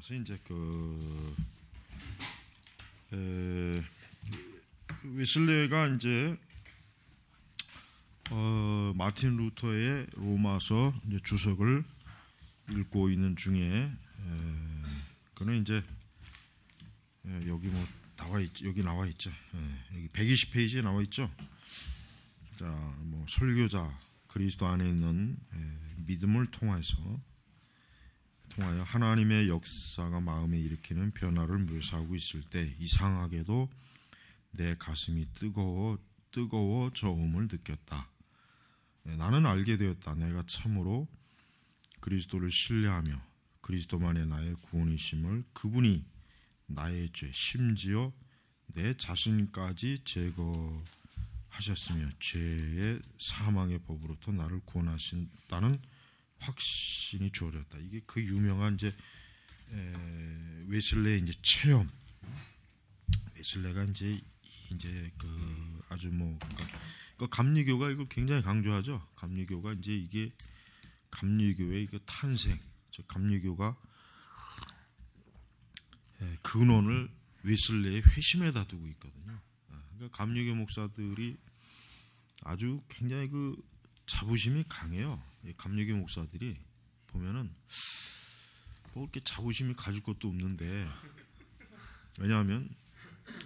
들어서 이제 그 에, 위슬레가 이제 어, 마틴 루터의 로마서 이제 주석을 읽고 있는 중에 에, 그는 이제 에, 여기 뭐 나와 있 여기 나와 있죠. 에, 예, 여기 120페이지에 나와 있죠. 자, 뭐 설교자 그리스도 안에 있는 믿음을 통해서 통하여 하나님의 역사가 마음에 일으키는 변화를 묘사하고 있을 때 이상하게도 내 가슴이 뜨거워 뜨거워 저음을 느꼈다. 예, 나는 알게 되었다. 내가 참으로 그리스도를 신뢰하며 그리스도만의 나의 구원이심을 그분이 나의 죄 심지어 내 자신까지 제거하셨으며 죄의 사망의 법으로부터 나를 구원하신다는 확신이 주어졌다. 이게 그 유명한 이제 에, 웨슬레의 이제 체험. 웨슬레가 이제 이제 그 아주 뭐그까그까 그러니까 그 감리교가 이걸 굉장히 강조하죠. 감리교가 이제 이게 감리교의 이거 그 탄생, 즉 감리교가 에, 근원을 웨슬레의 회심에다 두고 있거든요. 아, 그러니까 감리교 목사들이 아주 굉장히 그 자부심이 강해요. 감리교 목사들이 보면은 뭐 이렇게 자부심이 가질 것도 없는데 왜냐하면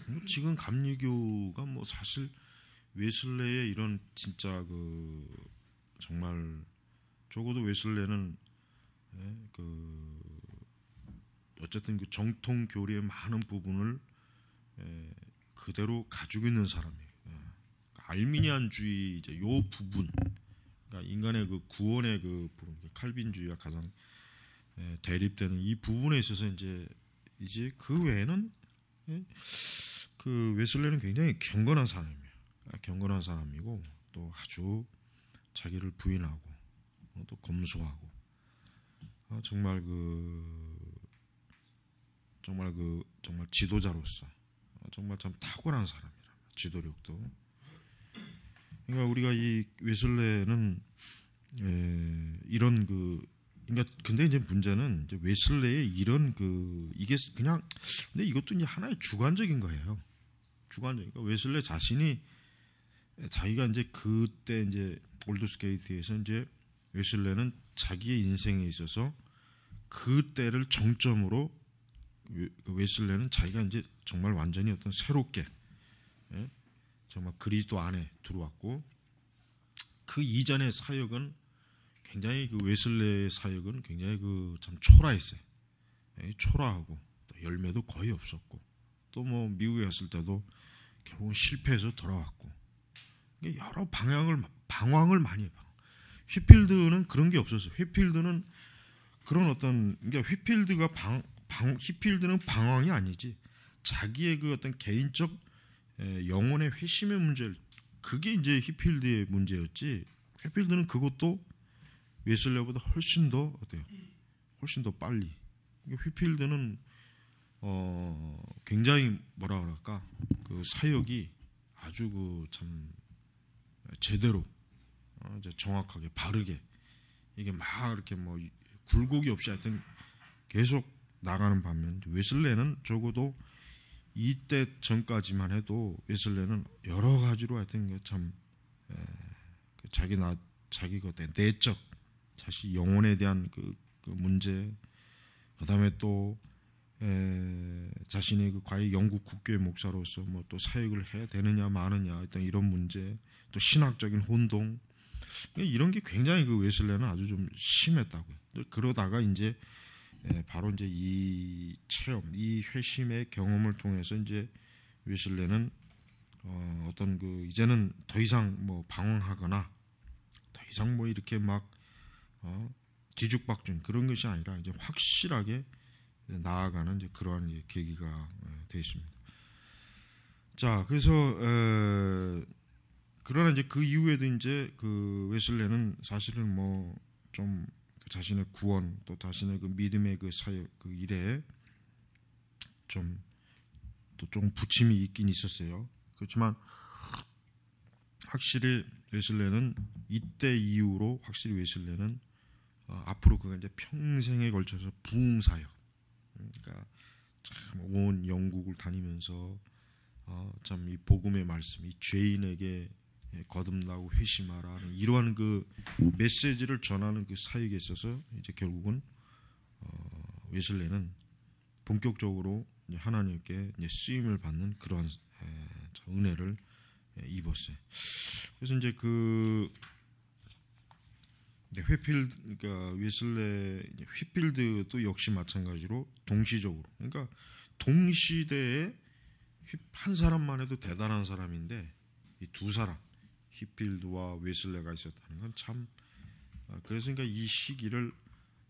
뭐 지금 감리교가 뭐 사실 웨슬레의 이런 진짜 그 정말 적어도 웨슬레는 예, 그 어쨌든 그 정통 교리의 많은 부분을 예, 그대로 가지고 있는 사람이에요. 예. 그 알미니안주의 이제 요 부분 그러니까 인간의 그 구원의 그 부분, 칼빈주의와 가장 대립되는 이 부분에 있어서 이제 이제 그 외에는 예, 그 웨슬레는 굉장히 경건한 사람이에요. 아, 경건한 사람이고 또 아주 자기를 부인하고 어, 또 검소하고 어, 정말 그 정말 그 정말 지도자로서 어, 정말 참 탁월한 사람이라 지도력도 그러니까 우리가 이 웨슬레는 에, 예, 이런 그 그러니까 근데 이제 문제는 이제 웨슬레의 이런 그 이게 그냥 근데 이것도 이제 하나의 주관적인 거예요. 주관적인 그러니까 웨슬레 자신이 자기가 이제 그때 이제 올드스케이트에서 이제 웨슬레는 자기의 인생에 있어서 그때를 정점으로 그 웨슬레는 자기가 이제 정말 완전히 어떤 새롭게 예? 정말 그리스도 안에 들어왔고 그 이전의 사역은 굉장히 그 웨슬레의 사역은 굉장히 그 참 초라했어요. 예, 초라하고 열매도 거의 없었고 또 뭐 미국에 갔을 때도 결국은 실패해서 돌아왔고 여러 방향을 방황을 많이 해요. 휘필드는 그런 게 없었어요. 휘필드는 그런 어떤 그러니까 휘필드가 방, 방 휘필드는 방황이 아니지 자기의 그 어떤 개인적 영혼의 회심의 문제 그게 이제 히필드의 문제였지. 히필드는 그것도 웨슬레보다 훨씬 더 어때요? 훨씬 더 빨리. 그러니까 휘필드는어 굉장히 뭐라 그럴까 그 사역이 아주 그 참 제대로 어 이제 정확하게 바르게 이게 막 이렇게 뭐 굴곡이 없이 하여튼 계속 나가는 반면 웨슬레는 적어도 이때 전까지만 해도 웨슬레는 여러 가지로 하여튼 참 에, 그 자기 나 자기 것에 그 내적 사실 영혼에 대한 그, 그 문제 그다음에 또 에, 자신의 그 과외 영국 국교의 목사로서 뭐 또 사역을 해야 되느냐 마느냐 일단 이런 문제 또 신학적인 혼동 이런 게 굉장히 그 웨슬레는 아주 좀 심했다고요. 그러다가 이제 예, 바로 이제 이 체험, 이 회심의 경험을 통해서 이제 웨슬레는 어, 어떤 그 이제는 더 이상 뭐 방황하거나 더 이상 뭐 이렇게 막 어, 기죽박죽 그런 것이 아니라 이제 확실하게 나아가는 이제 그러한 이제 계기가 어, 되어 있습니다. 자, 그래서 에, 그러나 이제 그 이후에도 이제 그 웨슬레는 사실은 뭐좀 자신의 구원 또 자신의 그 믿음의 그 사역 그 일에 좀 또좀 부침이 있긴 있었어요. 그렇지만 확실히 웨슬레는 이때 이후로 확실히 웨슬레는 어, 앞으로 그가 이제 평생에 걸쳐서 부흥 사역 그러니까 참 온 영국을 다니면서 어, 참 이 복음의 말씀 이 죄인에게 예, 거듭나고 회심하라 하는 이러한 그 메시지를 전하는 그 사역에 있어서 이제 결국은 어, 웨슬레는 본격적으로 이제 하나님께 이제 쓰임을 받는 그러한 에, 은혜를 에, 예, 입었어요. 그래서 이제 그 네, 회필 그러니까 웨슬레 휘필드도 역시 마찬가지로 동시적으로 그러니까 동시대에 한 사람만 해도 대단한 사람인데 이 두 사람 히필드와 웨슬레가 있었다는 건참 아, 그래서 그니까이 시기를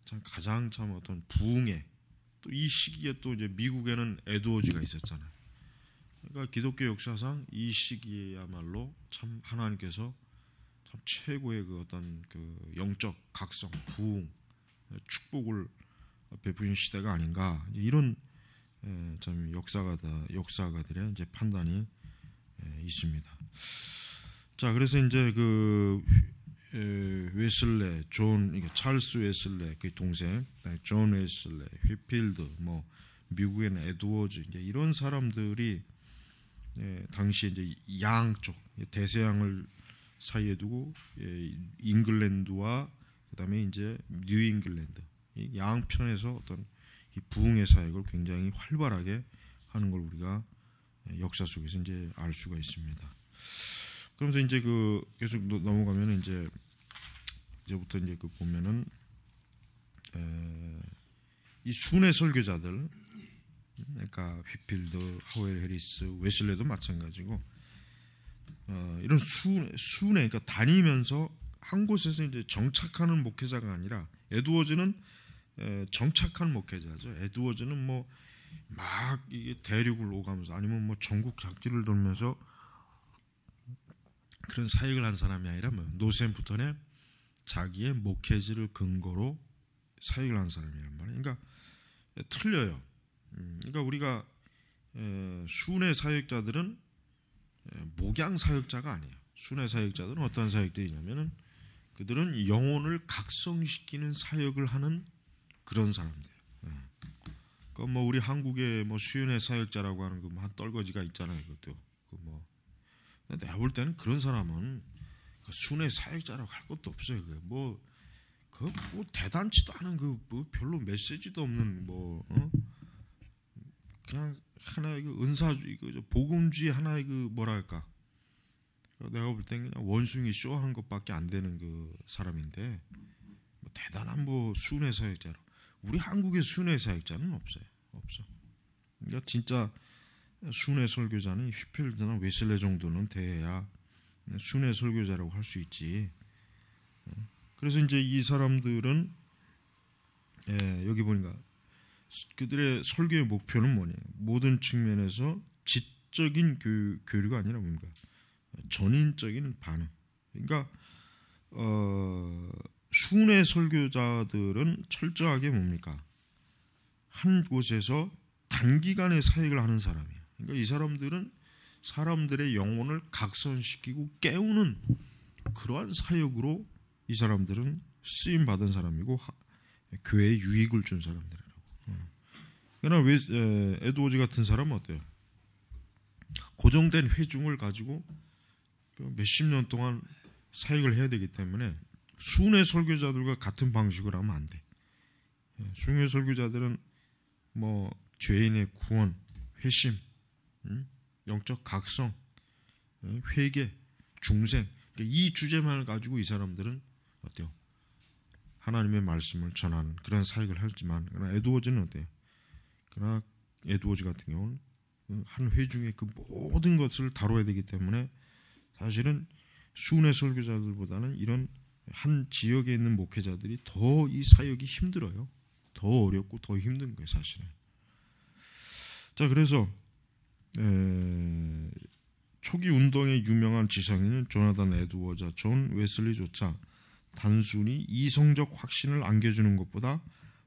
참 가장 참 어떤 부흥의 또이 시기에 또 이제 미국에는 에드워즈가 있었잖아요. 그러니까 기독교 역사상 이시기야말로참 하나님께서 참 최고의 그 어떤 그 영적 각성, 부흥, 축복을 베푸신 시대가 아닌가 이런 참 역사가다 역사가들의 이제 판단이 있습니다. 자, 그래서 이제 그 에, 웨슬레, 존, 찰스 웨슬레 그 동생, 존 웨슬레, 휘필드, 뭐 미국에는 에드워즈 이제 이런 사람들이 예, 당시 이제 양쪽 대서양을 사이에 두고 예, 잉글랜드와 그다음에 이제 뉴잉글랜드 양편에서 어떤 이 부흥의 사역을 굉장히 활발하게 하는 걸 우리가 예, 역사 속에서 이제 알 수가 있습니다. 그러면서 이제 그 계속 넘어가면 이제 이제부터 이제 그 보면은 에, 이 순회 설교자들 그러니까 휘필드, 하웰 해리스, 웨슬레도 마찬가지고 어, 이런 순 순회 그러니까 다니면서 한 곳에서 이제 정착하는 목회자가 아니라 에드워즈는 에, 정착한 목회자죠. 에드워즈는 뭐 막 이게 대륙을 오가면서 아니면 뭐 전국 각지를 돌면서 그런 사역을 한 사람이 아니라 뭐 노샘 프턴는 자기의 목회지를 근거로 사역을 한 사람이란 말이에요. 그러니까 틀려요. 음, 그러니까 우리가 순회 사역자들은 목양 사역자가 아니에요. 순회 사역자들은 어떤 사역들이냐면은 그들은 영혼을 각성시키는 사역을 하는 그런 사람들. 예. 그뭐 우리 한국의 뭐순회 사역자라고 하는 그한 뭐 떨거지가 있잖아요. 그것도 그뭐 내가 볼 때는 그런 사람은 그 순회 사역자라고 할 것도 없어요. 뭐, 그, 뭐, 대단치도 않은 그, 뭐 별로 메시지도 없는 뭐, 어? 그냥 하나의 그 은사, 그, 복음주의 하나의 그, 뭐랄까. 그 내가 볼땐 그냥 원숭이 쇼하는 것밖에 안 되는 그 사람인데, 뭐 대단한 뭐 순회 사역자로. 우리 한국의 순회 사역자는 없어요. 없어. 그러니까 진짜 순회 설교자는 휘필드나 웨슬레 정도는 돼야 순회 설교자라고 할 수 있지. 그래서 이제 이 사람들은 예, 여기 보니까 그들의 설교의 목표는 뭐냐? 모든 측면에서 지적인 교, 교류가 아니라 뭡니까? 전인적인 반응. 그러니까 어, 순회 설교자들은 철저하게 뭡니까? 한 곳에서 단기간에 사역을 하는 사람이에요. 그러니까 이 사람들은 사람들의 영혼을 각선시키고 깨우는 그러한 사역으로 이 사람들은 쓰임 받은 사람이고 교회에 유익을 준 사람들이라고. 어. 그러나 왜 에드워즈 같은 사람은 어때요? 고정된 회중을 가지고 몇십 년 동안 사역을 해야 되기 때문에 순회 설교자들과 같은 방식을 하면 안 돼. 예, 순회 설교자들은 뭐 죄인의 구원, 회심 영적 각성, 회개, 중생 그러니까 이 주제만을 가지고 이 사람들은 어때요? 하나님의 말씀을 전하는 그런 사역을 하지만 그러나 에드워즈는 어때요? 그러나 에드워즈 같은 경우는 한 회중의 그 모든 것을 다뤄야 되기 때문에 사실은 순회 설교자들보다는 이런 한 지역에 있는 목회자들이 더 이 사역이 힘들어요. 더 어렵고 더 힘든 거예요, 사실은. 자, 그래서 에, 초기 운동의 유명한 지성인은 조나단 에드워즈, 존 웨슬리조차 단순히 이성적 확신을 안겨주는 것보다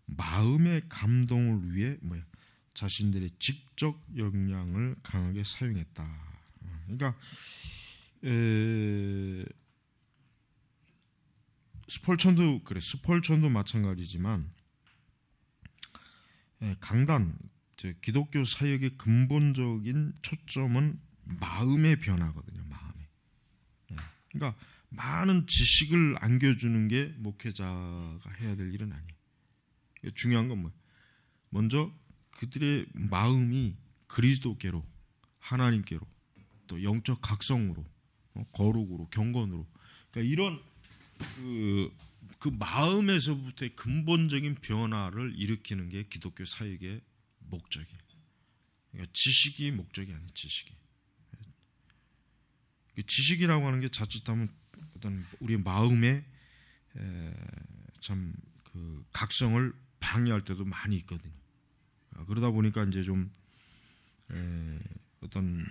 마음의 감동을 위해 뭐 자신들의 직접 역량을 강하게 사용했다. 그러니까 에, 스폴천도 그래 스폴천도 마찬가지지만 에, 강단 기독교 사역의 근본적인 초점은 마음의 변화거든요. 마음에. 예. 그러니까 많은 지식을 안겨주는 게 목회자가 해야 될 일은 아니에요. 중요한 건 뭐? 먼저 그들의 마음이 그리스도께로, 하나님께로, 또 영적 각성으로, 어, 거룩으로, 경건으로. 그러니까 이런 그, 그 마음에서부터의 근본적인 변화를 일으키는 게 기독교 사역의 목적이. 그러니까 지식이 목적이 아닌 지식이. 그 지식이라고 하는 게 자칫하면 어떤 우리 마음의 참그 각성을 방해할 때도 많이 있거든요. 아, 그러다 보니까 이제 좀 어떤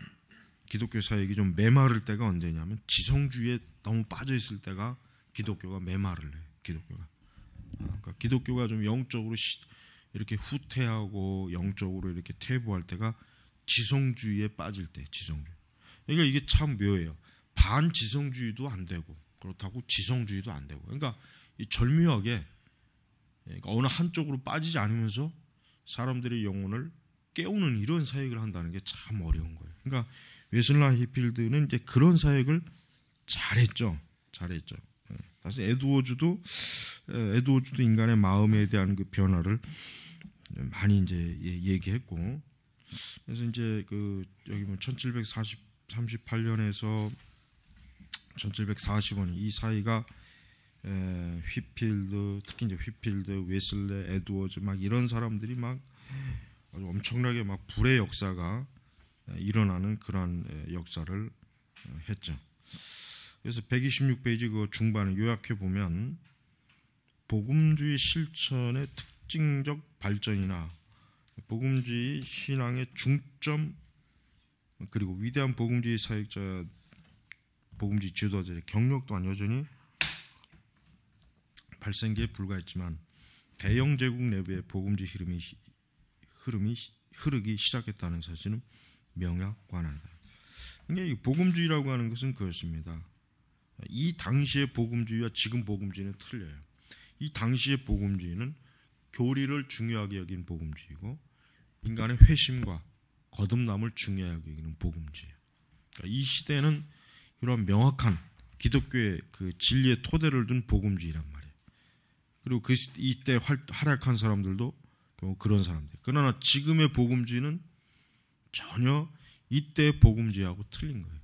기독교 사역이 좀 메마를 때가 언제냐면 지성주의에 너무 빠져 있을 때가 기독교가 메마를 해. 기독교가. 아, 그러니까 기독교가 좀 영적으로 이렇게 후퇴하고 영적으로 이렇게 퇴보할 때가 지성주의에 빠질 때, 지성주의. 그러니까 이게 참 묘해요. 반지성주의도 안 되고 그렇다고 지성주의도 안 되고. 그러니까 이 절묘하게 그러니까 어느 한쪽으로 빠지지 않으면서 사람들의 영혼을 깨우는 이런 사역을 한다는 게 참 어려운 거예요. 그러니까 웨슬라 히필드는 이제 그런 사역을 잘했죠. 잘했죠. 사실 예. 에드워즈도 에드워즈도 인간의 마음에 대한 그 변화를 많이 이제 예, 얘기했고 그래서 이제 그 여기 보면 1738년에서 1740원 이 사이가 에, 휘필드 특히 이제 휘필드 웨슬레 에드워즈 막 이런 사람들이 막 아주 엄청나게 막 불의 역사가 일어나는 그런 역사를 어, 했죠. 그래서 126페이지 그 중반을 요약해 보면 복음주의 실천의 특 특징적 발전이나 복음주의 신앙의 중점 그리고 위대한 복음주의 사역자 복음주의 지도자의 들 경력 또한 여전히 발생기에 불과했지만 대영 제국 내부의 복음주의 흐름이 흐름이 흐르기 시작했다는 사실은 명약관한다그러 복음주의라고 하는 것은 그렇습니다. 이 당시의 복음주의와 지금 복음주의는 틀려요. 이 당시의 복음주의는 교리를 중요하게 여긴 복음주의고 인간의 회심과 거듭남을 중요하게 여기는 복음주의 그러니까 이 시대는 이런 명확한 기독교의 그 진리의 토대를 둔 복음주의란 말이에요. 그리고 그 이때 활약한 사람들도 그런 사람들. 그러나 지금의 복음주의는 전혀 이때 복음주의하고 틀린 거예요.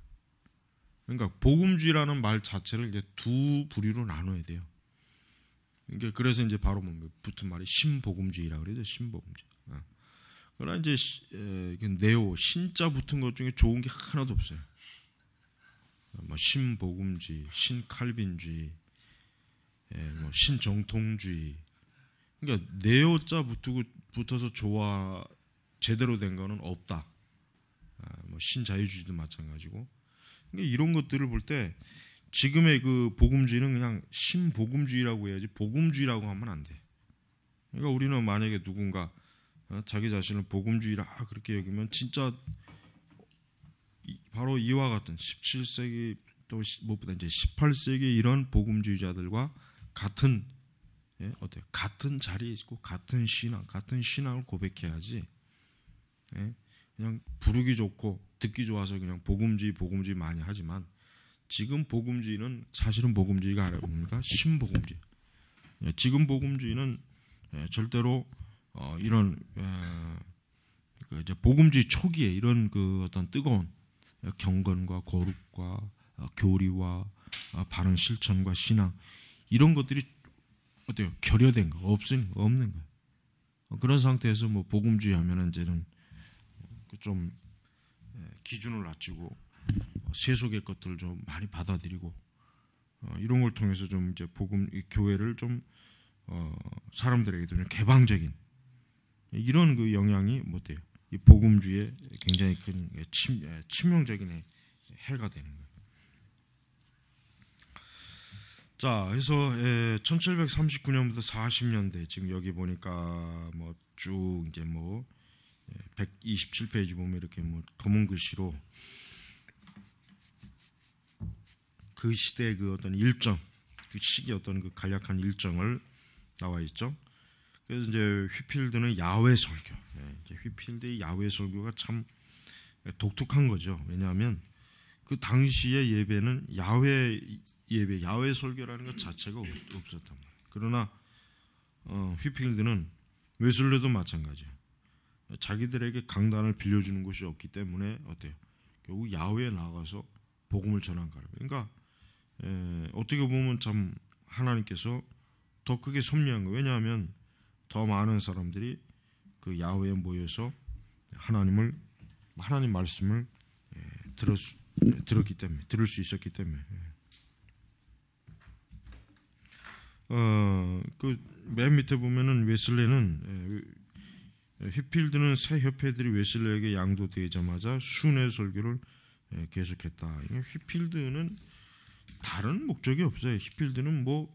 그러니까 복음주의라는 말 자체를 이제 두 부류로 나눠야 돼요. 그러니까 그래서 이제 바로 뭐 붙은 말이 신복음주의라 그러죠. 신복음주의. 어. 그러나 이제 네오 신자 붙은 것 중에 좋은 게 하나도 없어요. 뭐 신복음주의, 신칼빈주의, 예, 뭐 신정통주의. 그러니까 네오자 붙고 붙어서 좋아 제대로 된 거는 없다. 아, 뭐 신자유주의도 마찬가지고. 그러니까 이런 것들을 볼때 지금의 그 복음주의는 그냥 신복음주의라고 해야지 복음주의라고 하면 안 돼. 그러니까 우리는 만약에 누군가 어, 자기 자신을 복음주의라 그렇게 여기면 진짜 바로 이와 같은 17세기 또 무엇보다 이제 18세기 이런 복음주의자들과 같은 예? 어때 같은 자리에 있고 같은 신앙 같은 신앙을 고백해야지 예? 그냥 부르기 좋고 듣기 좋아서 그냥 복음주의 복음주의 많이 하지만 지금 복음주의는 사실은 복음주의가 아니라 뭡니까 신복음주의. 예, 지금 복음주의는 예, 절대로 어, 이런 예, 그 이제 복음주의 초기에 이런 그 어떤 뜨거운 경건과 거룩과 어, 교리와 어, 바른 실천과 신앙 이런 것들이 어때요 결여된 거 없은 거 없는 거예요. 그런 상태에서 뭐 복음주의 하면은 이제는 좀 기준을 낮추고 세속의 것들을 좀 많이 받아들이고 어, 이런 걸 통해서 좀 이제 복음 교회를 좀 어, 사람들에게도 좀 개방적인 이런 그 영향이 못돼요. 뭐 이 복음주의 굉장히 큰 예, 침, 예, 치명적인 해가 되는 거예요. 자, 그래서 예, 1739년부터 40년대 지금 여기 보니까 뭐 쭉 이제 뭐 127페이지 예, 보면 이렇게 뭐 검은 글씨로 그 시대의 그 어떤 일정, 그 시기 어떤 그 간략한 일정을 나와 있죠. 그래서 이제 휘필드는 야외 설교. 예, 휘필드의 야외 설교가 참 독특한 거죠. 왜냐하면 그 당시의 예배는 야외 예배, 야외 설교라는 것 자체가 없었단 말이에요. 그러나 어, 휘필드는 웨슬레도 마찬가지예요. 자기들에게 강단을 빌려주는 곳이 없기 때문에 어때요? 결국 야외에 나가서 복음을 전한 거예요. 그러니까 에, 예, 어떻게 보면 참 하나님께서 더 크게 섭리한 거예요. 왜냐하면 더 많은 사람들이 그 야외에 모여서 하나님을 하나님 말씀을 에, 예, 들었, 예, 들었기 때문에 들을 수 있었기 때문에 어, 그맨 밑에 보면은 웨슬레는 휘필드는 새 협회들이 웨슬레에게 양도되자마자 순회 설교를 계속했다. 휘필드는 다른 목적이 없어요. 히필드는 뭐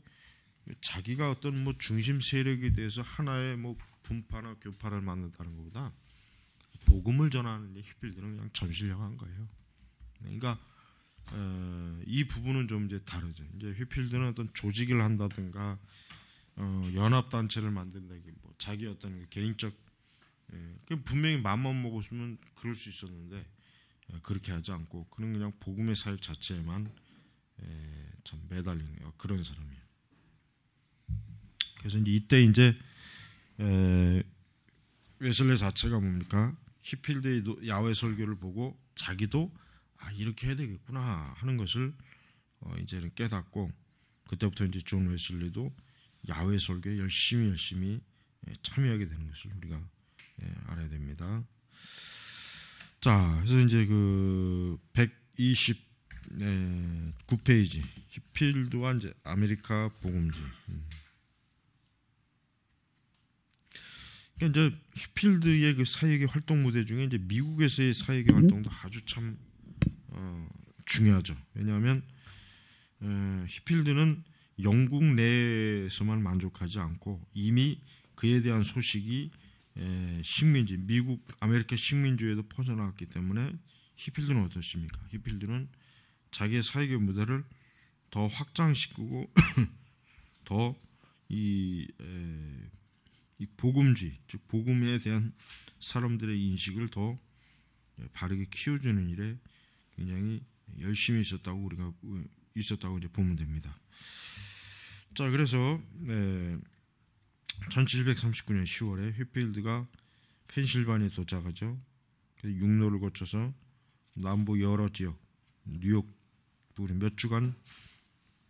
자기가 어떤 뭐 중심 세력에 대해서 하나의 뭐 분파나 교파를 만든다는 것보다 복음을 전하는 데 히필드는 그냥 전시려한 거예요. 네, 그러니까 어, 이 부분은 좀 이제 다르죠. 이제 휘필드는 어떤 조직을 한다든가 어, 연합 단체를 만든다기 뭐 자기 어떤 그 개인적 예, 분명히 마음만 먹었으면 그럴 수 있었는데 예, 그렇게 하지 않고 그는 그냥 복음의 사역 자체에만 예, 참 매달리는 그런 사람이에요. 그래서 이제 이때 이제 웨슬레 자체가 뭡니까 히필데이 야외 설교를 보고 자기도 아 이렇게 해야 되겠구나 하는 것을 어, 이제는 깨닫고 그때부터 이제 존 웨슬리도 야외 설교에 열심히 열심히 예, 참여하게 되는 것을 우리가 예, 알아야 됩니다. 자, 그래서 이제 그 네, 9페이지 히필드와 음. 그러니까 이제 아메리카 보금지 그니까 이제 히필드의 그 사역의 활동 무대 중에 이제 미국에서의 사역의 음. 활동도 아주 참 어, 중요하죠. 왜냐하면 어, 히필드는 영국 내에서만 만족하지 않고 이미 그에 대한 소식이 에, 식민지 미국 아메리카 식민주에도 퍼져나갔기 때문에 히필드는 어떻습니까? 히필드는 자기의 사역의 무대를 더 확장시키고 더 이 이 복음주의 즉 복음에 대한 사람들의 인식을 더 바르게 키워주는 일에 굉장히 열심히 있었다고 우리가 있었다고 이제 보면 됩니다. 자 그래서 에, 1739년 10월에 휘필드가 펜실바니에 도착하죠. 육로를 거쳐서 남부 여러 지역, 뉴욕 우리 몇 주간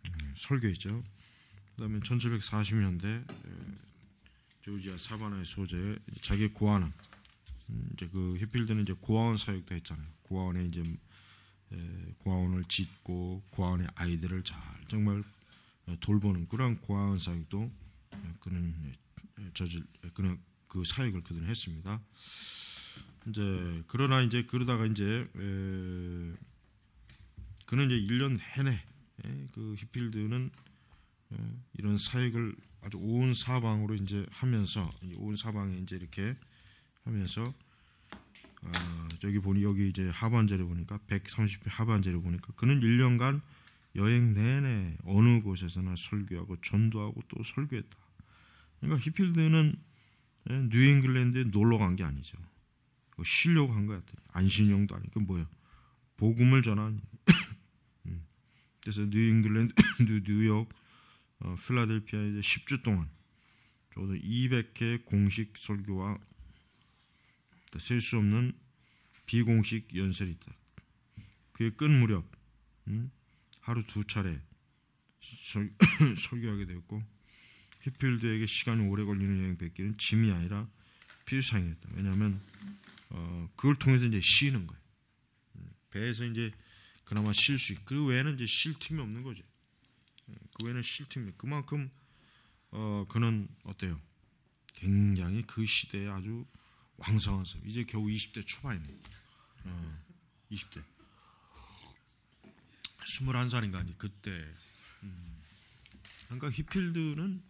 음, 설교했죠. 그다음에 1740년대 조지아 사바나의 소재 자기 고아는 음, 이제 그 히필드는 이제 고아원 사역도 했잖아요. 고아원에 이제 고아원을 짓고 고아원의 아이들을 잘 정말 돌보는 그런 고아원 사역도 그는 저질 그는 그 사역을 그들은 했습니다. 이제 그러나 이제 그러다가 이제 에, 그는 이제 1년 내내 예, 그 히필드는 예, 이런 사역을 아주 온 사방으로 이제 하면서 온 사방에 이제 이렇게 하면서 아, 저기 보니 여기 이제 하반절에 보니까 130편 하반절에 보니까 그는 1년간 여행 내내 어느 곳에서나 설교하고 전도하고 또 설교했다. 그러니까 히필드는 예, 뉴잉글랜드에 놀러 간 게 아니죠. 그 쉬려고 한것같아 안신용도 아니고 그 뭐야? 복음을 전한 그래서 뉴잉글랜드, 뉴욕, 어, 필라델피아 이제 10주 동안 적도 200회 공식 설교와 셀수 없는 비공식 연설이 있다. 그의 끝 무렵 음? 하루 두 차례 설, 설교하게 되었고 히필드에게 시간이 오래 걸리는 여행 뵙기는 짐이 아니라 필수항이었다. 왜냐하면 어, 그걸 통해서 이제 쉬는 거예요. 음, 배에서 이제 그나마 쉴 수 있고 그 외에는 이제 쉴 틈이 없는 거죠. 예, 그 외에는 쉴 틈이 그만큼 어 그는 어때요? 굉장히 그 시대에 아주 왕성한 사람. 이제 겨우 20대 초반이네. 어, 20대. 21살인가 아니 그때. 음. 그러니까 히필드는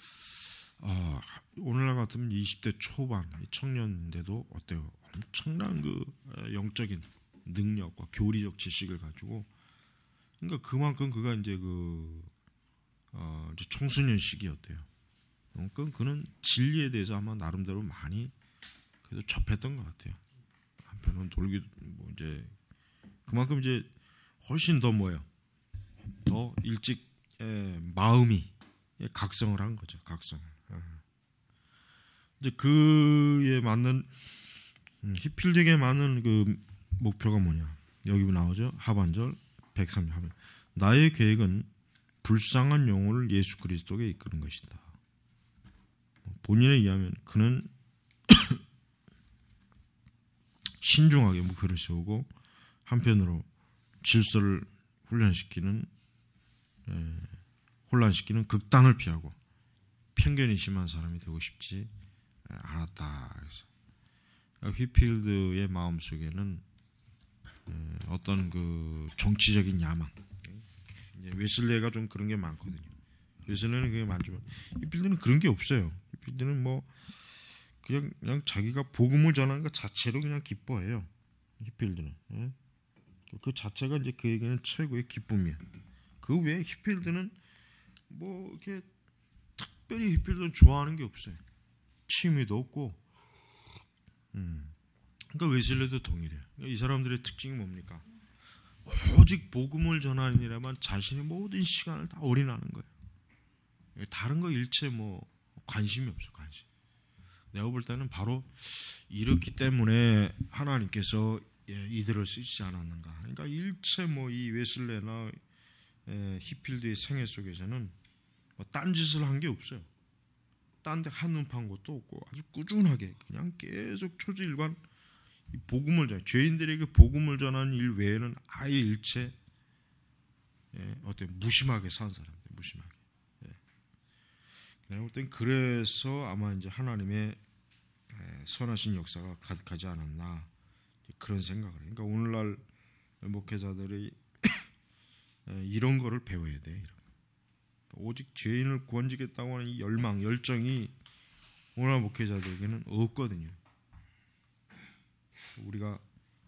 아, 오늘날 같으면 20대 초반 청년인데도 어때요? 엄청난 그 어, 영적인 능력과 교리적 지식을 가지고 그러니까 그만큼 그가 이제 그 어, 청소년 시기였대요. 그러니까 그는 진리에 대해서 아마 나름대로 많이 그래도 접했던 것 같아요. 한편은 돌기 뭐 이제 그만큼 이제 훨씬 더 뭐예요? 더 일찍 에, 예, 마음이 에, 예, 각성을 한 거죠. 각성을. 예. 이제 그에 맞는 음, 히필드에 맞는 그 목표가 뭐냐? 여기 나오죠. 하반절 백3 0하반 나의 계획은 불쌍한 영혼을 예수 그리스도에게 이끄는 것이다. 본인에 의하면 그는 신중하게 목표를 뭐 세우고 한편으로 질서를 훈련시키는 에, 예, 혼란시키는 극단을 피하고 편견이 심한 사람이 되고 싶지 예, 않았다. 그래서 휘필드의 마음 속에는 음, 어떤 그 정치적인 야망. 웨슬레가 좀 그런 게 많거든요. 웨슬레는 그게 많지만 이필드는 그런 게 없어요. 이필드는 뭐 그냥 그냥 자기가 복음을 전하는 것 자체로 그냥 기뻐해요. 히필드는 예? 그 자체가 이제 그에게는 최고의 기쁨이야. 그 외에 히필드는 뭐 이렇게 특별히 히필드는 좋아하는 게 없어요. 취미도 없고, 음. 그러니까 웨슬레도 동일해요. 그러니까 이 사람들의 특징이 뭡니까? 오직 복음을 전하는 이라만 자신의 모든 시간을 다 올인하는 거예요. 다른 거 일체 뭐 관심이 없어 관심. 내가 볼 때는 바로 이렇기 때문에 하나님께서 예, 이들을 쓰시지 않았는가. 그러니까 일체 뭐이 웨슬레나 예, 히필드의 생애 속에서는 뭐딴 짓을 한 게 없어요. 딴 데 한눈 판 것도 없고 아주 꾸준하게 그냥 계속 초지일관 복음을 전 죄인들에게 복음을 전하는 일 외에는 아예 일체 예, 어때 무심하게 산 사람들 무심하게. 예. 내가 볼 그래서 아마 이제 하나님의 예, 선하신 역사가 가, 지 않았나 그런 생각을 해. 그러니까 오늘날 목회자들이 예, 이런 거를 배워야 돼. 이런. 그러니까 오직 죄인을 구원지겠다고 하는 이 열망, 열정이 오늘날 목회자들에게는 없거든요. 우리가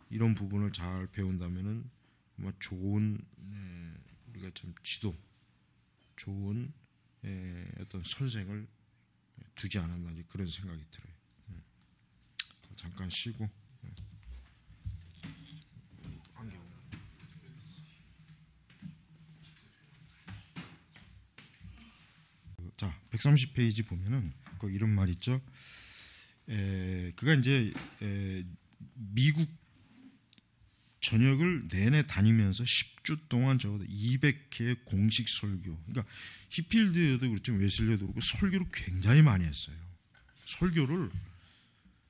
이런 부분을 잘 배운다면은 아마 좋은 에, 네, 우리가 참 지도 좋은 에, 예, 어떤 선생을 두지 않았나 그런 생각이 들어요. 음. 잠깐 쉬고. 네. 자, 130페이지 보면은 그 이런 말 있죠. 에, 그가 이제 에, 미국 전역을 내내 다니면서 10주 동안 적어도 200회 공식 설교. 그러니까 히필드도 그렇지만 웨슬리도 그렇고 설교를 굉장히 많이 했어요. 설교를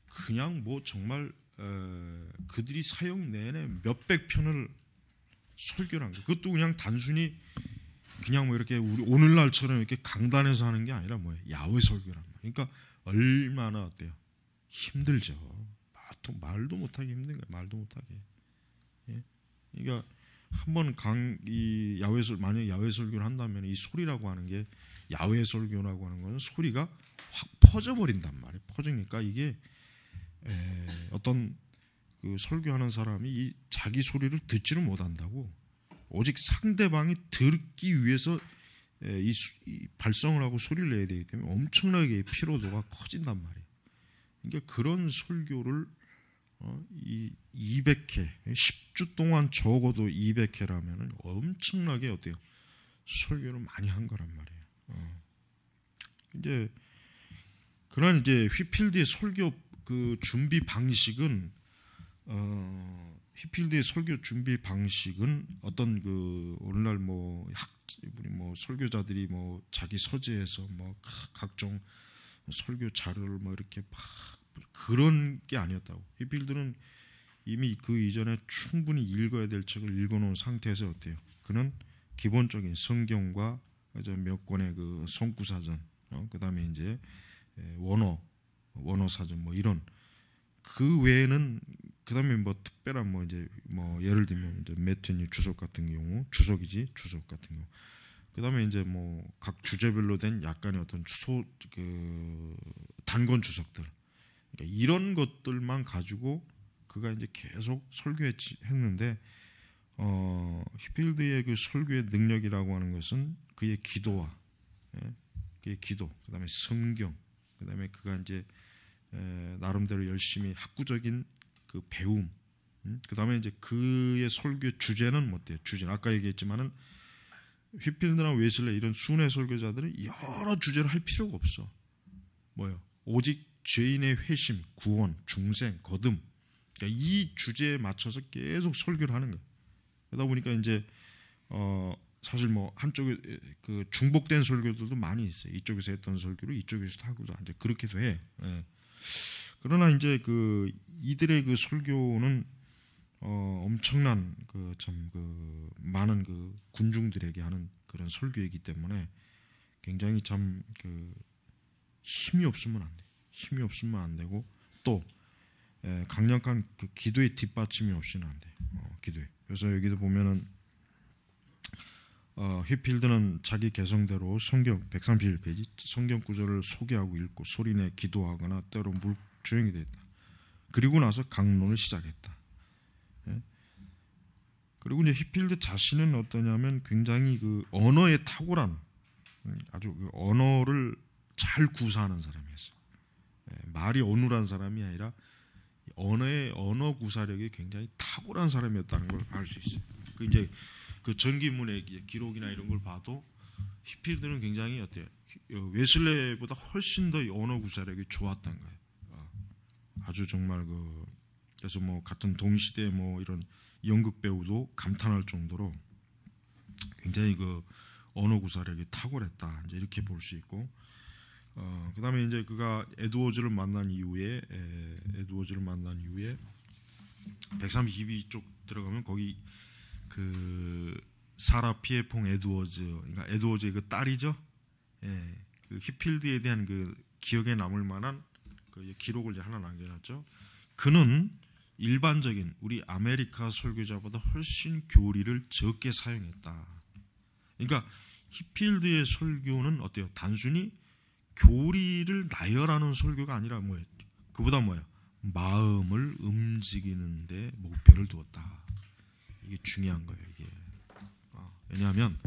그냥 뭐 정말 어, 그들이 사역 내내 몇백 편을 설교를 한거 그것도 그냥 단순히 그냥 뭐 이렇게 우리 오늘날처럼 이렇게 강단에서 하는 게 아니라 뭐예 야외 설교란 말이에 그러니까 얼마나 어때요? 힘들죠. 말도 못하기 힘든 거야. 말도 못하게. 예? 그러니까 한번 강 이 야외 설 만약 야외 설교를 한다면 이 소리라고 하는 게 야외 설교라고 하는 거는 소리가 확 퍼져 버린단 말이에요. 퍼지니까 이게 에, 어떤 그 설교하는 사람이 이 자기 소리를 듣지를 못한다고 오직 상대방이 듣기 위해서 에, 이, 이 발성을 하고 소리를 내야 되기 때문에 엄청나게 피로도가 커진단 말이에요. 그러니까 그런 설교를 어, 이 200회, 10주 동안 적어도 200회라면 엄청나게 어때요? 설교를 많이 한 거란 말이에요. 어. 이제 그런 이제 휘필드의 설교 그 준비 방식은 어, 휘필드의 설교 준비 방식은 어떤 그 오늘날 뭐학 우리 뭐 설교자들이 뭐 자기 서재에서 뭐 각종 설교 자료를 뭐 이렇게 막 그런 게 아니었다고. 히필드는 이미 그 이전에 충분히 읽어야 될 책을 읽어놓은 상태에서 어때요? 그는 기본적인 성경과 몇 권의 그 성구사전, 어? 그다음에 이제 원어, 원어사전 뭐 이런 그 외에는 그다음에 뭐 특별한 뭐 이제 뭐 예를 들면 이제 매트니 주석 같은 경우 주석이지 주석 같은 경우 그다음에 이제 뭐 각 주제별로 된 약간의 어떤 주소 그 단권 주석들 그러니까 이런 것들만 가지고 그가 이제 계속 설교했는데 어, 히필드의 그 설교의 능력이라고 하는 것은 그의 기도와 예, 그의 기도, 그다음에 성경, 그다음에 그가 이제 에, 나름대로 열심히 학구적인 그 배움, 음? 그다음에 이제 그의 설교 주제는 뭐대요? 주제는 아까 얘기했지만은 휘필드나 웨슬레 이런 순회 설교자들은 여러 주제를 할 필요가 없어. 뭐요? 오직 죄인의 회심, 구원, 중생, 거듭. 그러니까 이 주제에 맞춰서 계속 설교를 하는 거예요. 그러다 보니까 이제 어 사실 뭐 한쪽에 그 중복된 설교들도 많이 있어요. 이쪽에서 했던 설교를 이쪽에서 하고도 이제 그렇게도 해. 예. 그러나 이제 그 이들의 그 설교는 어 엄청난 그 참그 그 많은 그 군중들에게 하는 그런 설교이기 때문에 굉장히 참그 힘이 없으면 안 돼. 힘이 없으면 안 되고 또 에, 예, 강력한 그 기도의 뒷받침이 없이는 안 돼. 어, 기도에. 그래서 여기도 보면은 어, 휘필드는 자기 개성대로 성경 131페이지 성경 구절을 소개하고 읽고 소리내 기도하거나 때로 물주행이 됐다. 그리고 나서 강론을 시작했다. 예? 그리고 이제 히필드 자신은 어떠냐면 굉장히 그 언어에 탁월한 음, 아주 그 언어를 잘 구사하는 사람이었어. 예, 말이 어눌한 사람이 아니라 언어의 언어 구사력이 굉장히 탁월한 사람이었다는 걸 알 수 있어요. 그 이제 그 전기문의 기록이나 이런 걸 봐도 히필드는 굉장히 어때 어, 웨슬레보다 훨씬 더 언어 구사력이 좋았던 거예요. 어, 아주 정말 그 그래서 뭐 같은 동시대 뭐 이런 연극 배우도 감탄할 정도로 굉장히 그 언어 구사력이 탁월했다 이제 이렇게 볼 수 있고 어, 그다음에 이제 그가 에드워즈를 만난 이후에 에, 드워즈를 만난 이후에 132쪽 들어가면 거기 그 사라 피에퐁 에드워즈 그러니까 에드워즈의 그 딸이죠. 예, 그 히필드에 대한 그 기억에 남을 만한 그 기록을 이제 하나 남겨놨죠. 그는 일반적인 우리 아메리카 설교자보다 훨씬 교리를 적게 사용했다. 그러니까 히필드의 설교는 어때요? 단순히 교리를 나열하는 설교가 아니라 뭐예요? 그보다 뭐예요? 마음을 움직이는데 목표를 두었다. 이게 중요한 거예요. 이게 아, 왜냐하면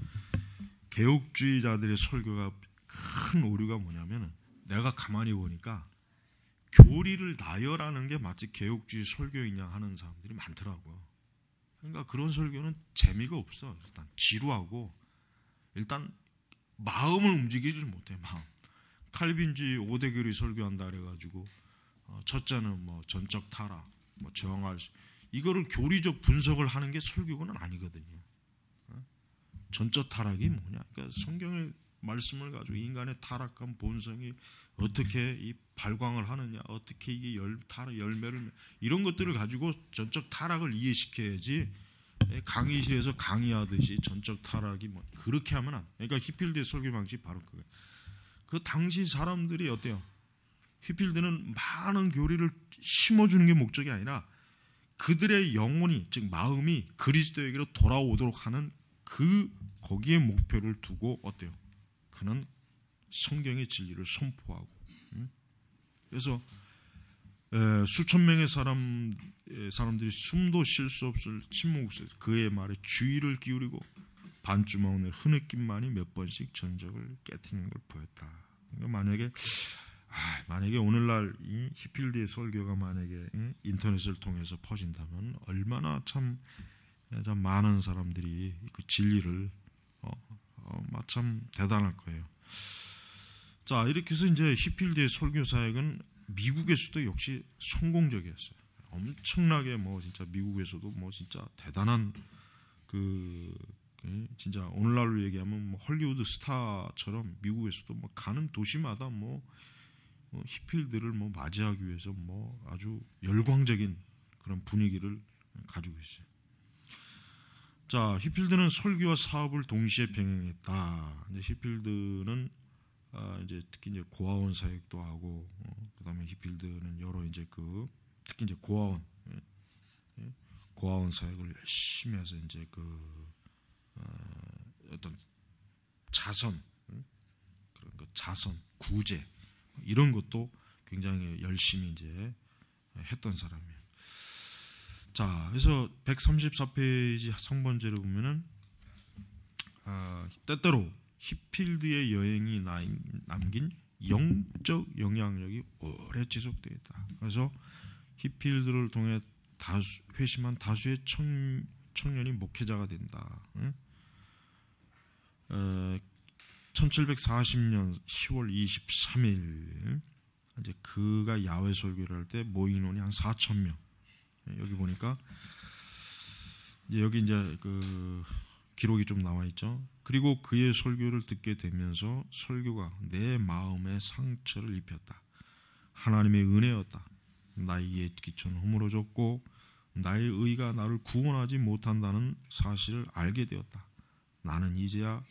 개혁주의자들의 설교가 큰 오류가 뭐냐면 내가 가만히 보니까 교리를 나열하는 게 마치 개혁주의 설교이냐 하는 사람들이 많더라고요. 그러니까 그런 설교는 재미가 없어. 일단 지루하고 일단 마음을 움직이질 못해. 마음. 칼빈주의 5대 교리 설교한다 그래가지고 어, 첫째는 뭐 전적 타락, 뭐 저항할 수, 이거를 교리적 분석을 하는 게 설교는 고 아니거든요. 어? 전적 타락이 뭐냐? 그러니까 성경의 말씀을 가지고 인간의 타락한 본성이 어떻게 이 발광을 하느냐, 어떻게 이게 열, 타락, 열매를 이런 것들을 가지고 전적 타락을 이해시켜야지. 예, 강의실에서 강의하듯이 전적 타락이 뭐 그렇게 하면 안. 그러니까 히필드의 설교 방식 바로 그거예요. 그 당시 사람들이 어때요? 휘필드는 많은 교리를 심어주는 게 목적이 아니라 그들의 영혼이 즉 마음이 그리스도에게로 돌아오도록 하는 그 거기에 목표를 두고 어때요? 그는 성경의 진리를 선포하고 음? 그래서 수천 명의 사람 사람들이 숨도 쉴 수 없을 침묵 그의 말에 주의를 기울이고 반주먹을 흐느낌만이 몇 번씩 전적을 깨트리는걸 보였다. 그러니까 만약에 아, 만약에 오늘날 이 히필드의 설교가 만약에 인터넷을 통해서 퍼진다면 얼마나 참, 예, 참 많은 사람들이 그 진리를 어, 어, 마참 대단할 거예요. 자 이렇게 해서 이제 히필드의 설교 사역은 미국에서도 역시 성공적이었어요. 엄청나게 뭐 진짜 미국에서도 뭐 진짜 대단한 그 예, 진짜 오늘날로 얘기하면 뭐 헐리우드 스타처럼 미국에서도 뭐 가는 도시마다 뭐 히필들을 뭐, 뭐 맞이하기 위해서 뭐 아주 열광적인 그런 분위기를 가지고 있어요. 자, 히필드는 설교와 사업을 동시에 병행했다. 이제 히필드는 아, 이제 특히 이제 고아원 사역도 하고 어, 그다음에 히필드는 여러 이제 그 특히 이제 고아원 예, 예 고아원 사역을 열심히 해서 이제 그 어, 어떤 자선 그런 것, 자선 구제 이런 것도 굉장히 열심히 이제 했던 사람이에요. 자, 그래서 134페이지 성번제를 보면은 아, 때때로 히필드의 여행이 남긴 영적 영향력이 오래 지속되어 있다. 그래서 히필드를 통해 다수, 회심한 다수의 청, 청년이 목회자가 된다. 응? 1740년 10월 23일 이제 그가 야외 설교를 할 때 모인원이 한 4천 명. 예, 여기 보니까 이제 여기 이제 그 기록이 좀 나와 있죠. 그리고 그의 설교를 듣게 되면서 설교가 내 마음에 상처를 입혔다. 하나님의 은혜였다. 나에 기초는 허물어졌고 나의 의가 나를 구원하지 못한다는 사실을 알게 되었다. 나는 이제야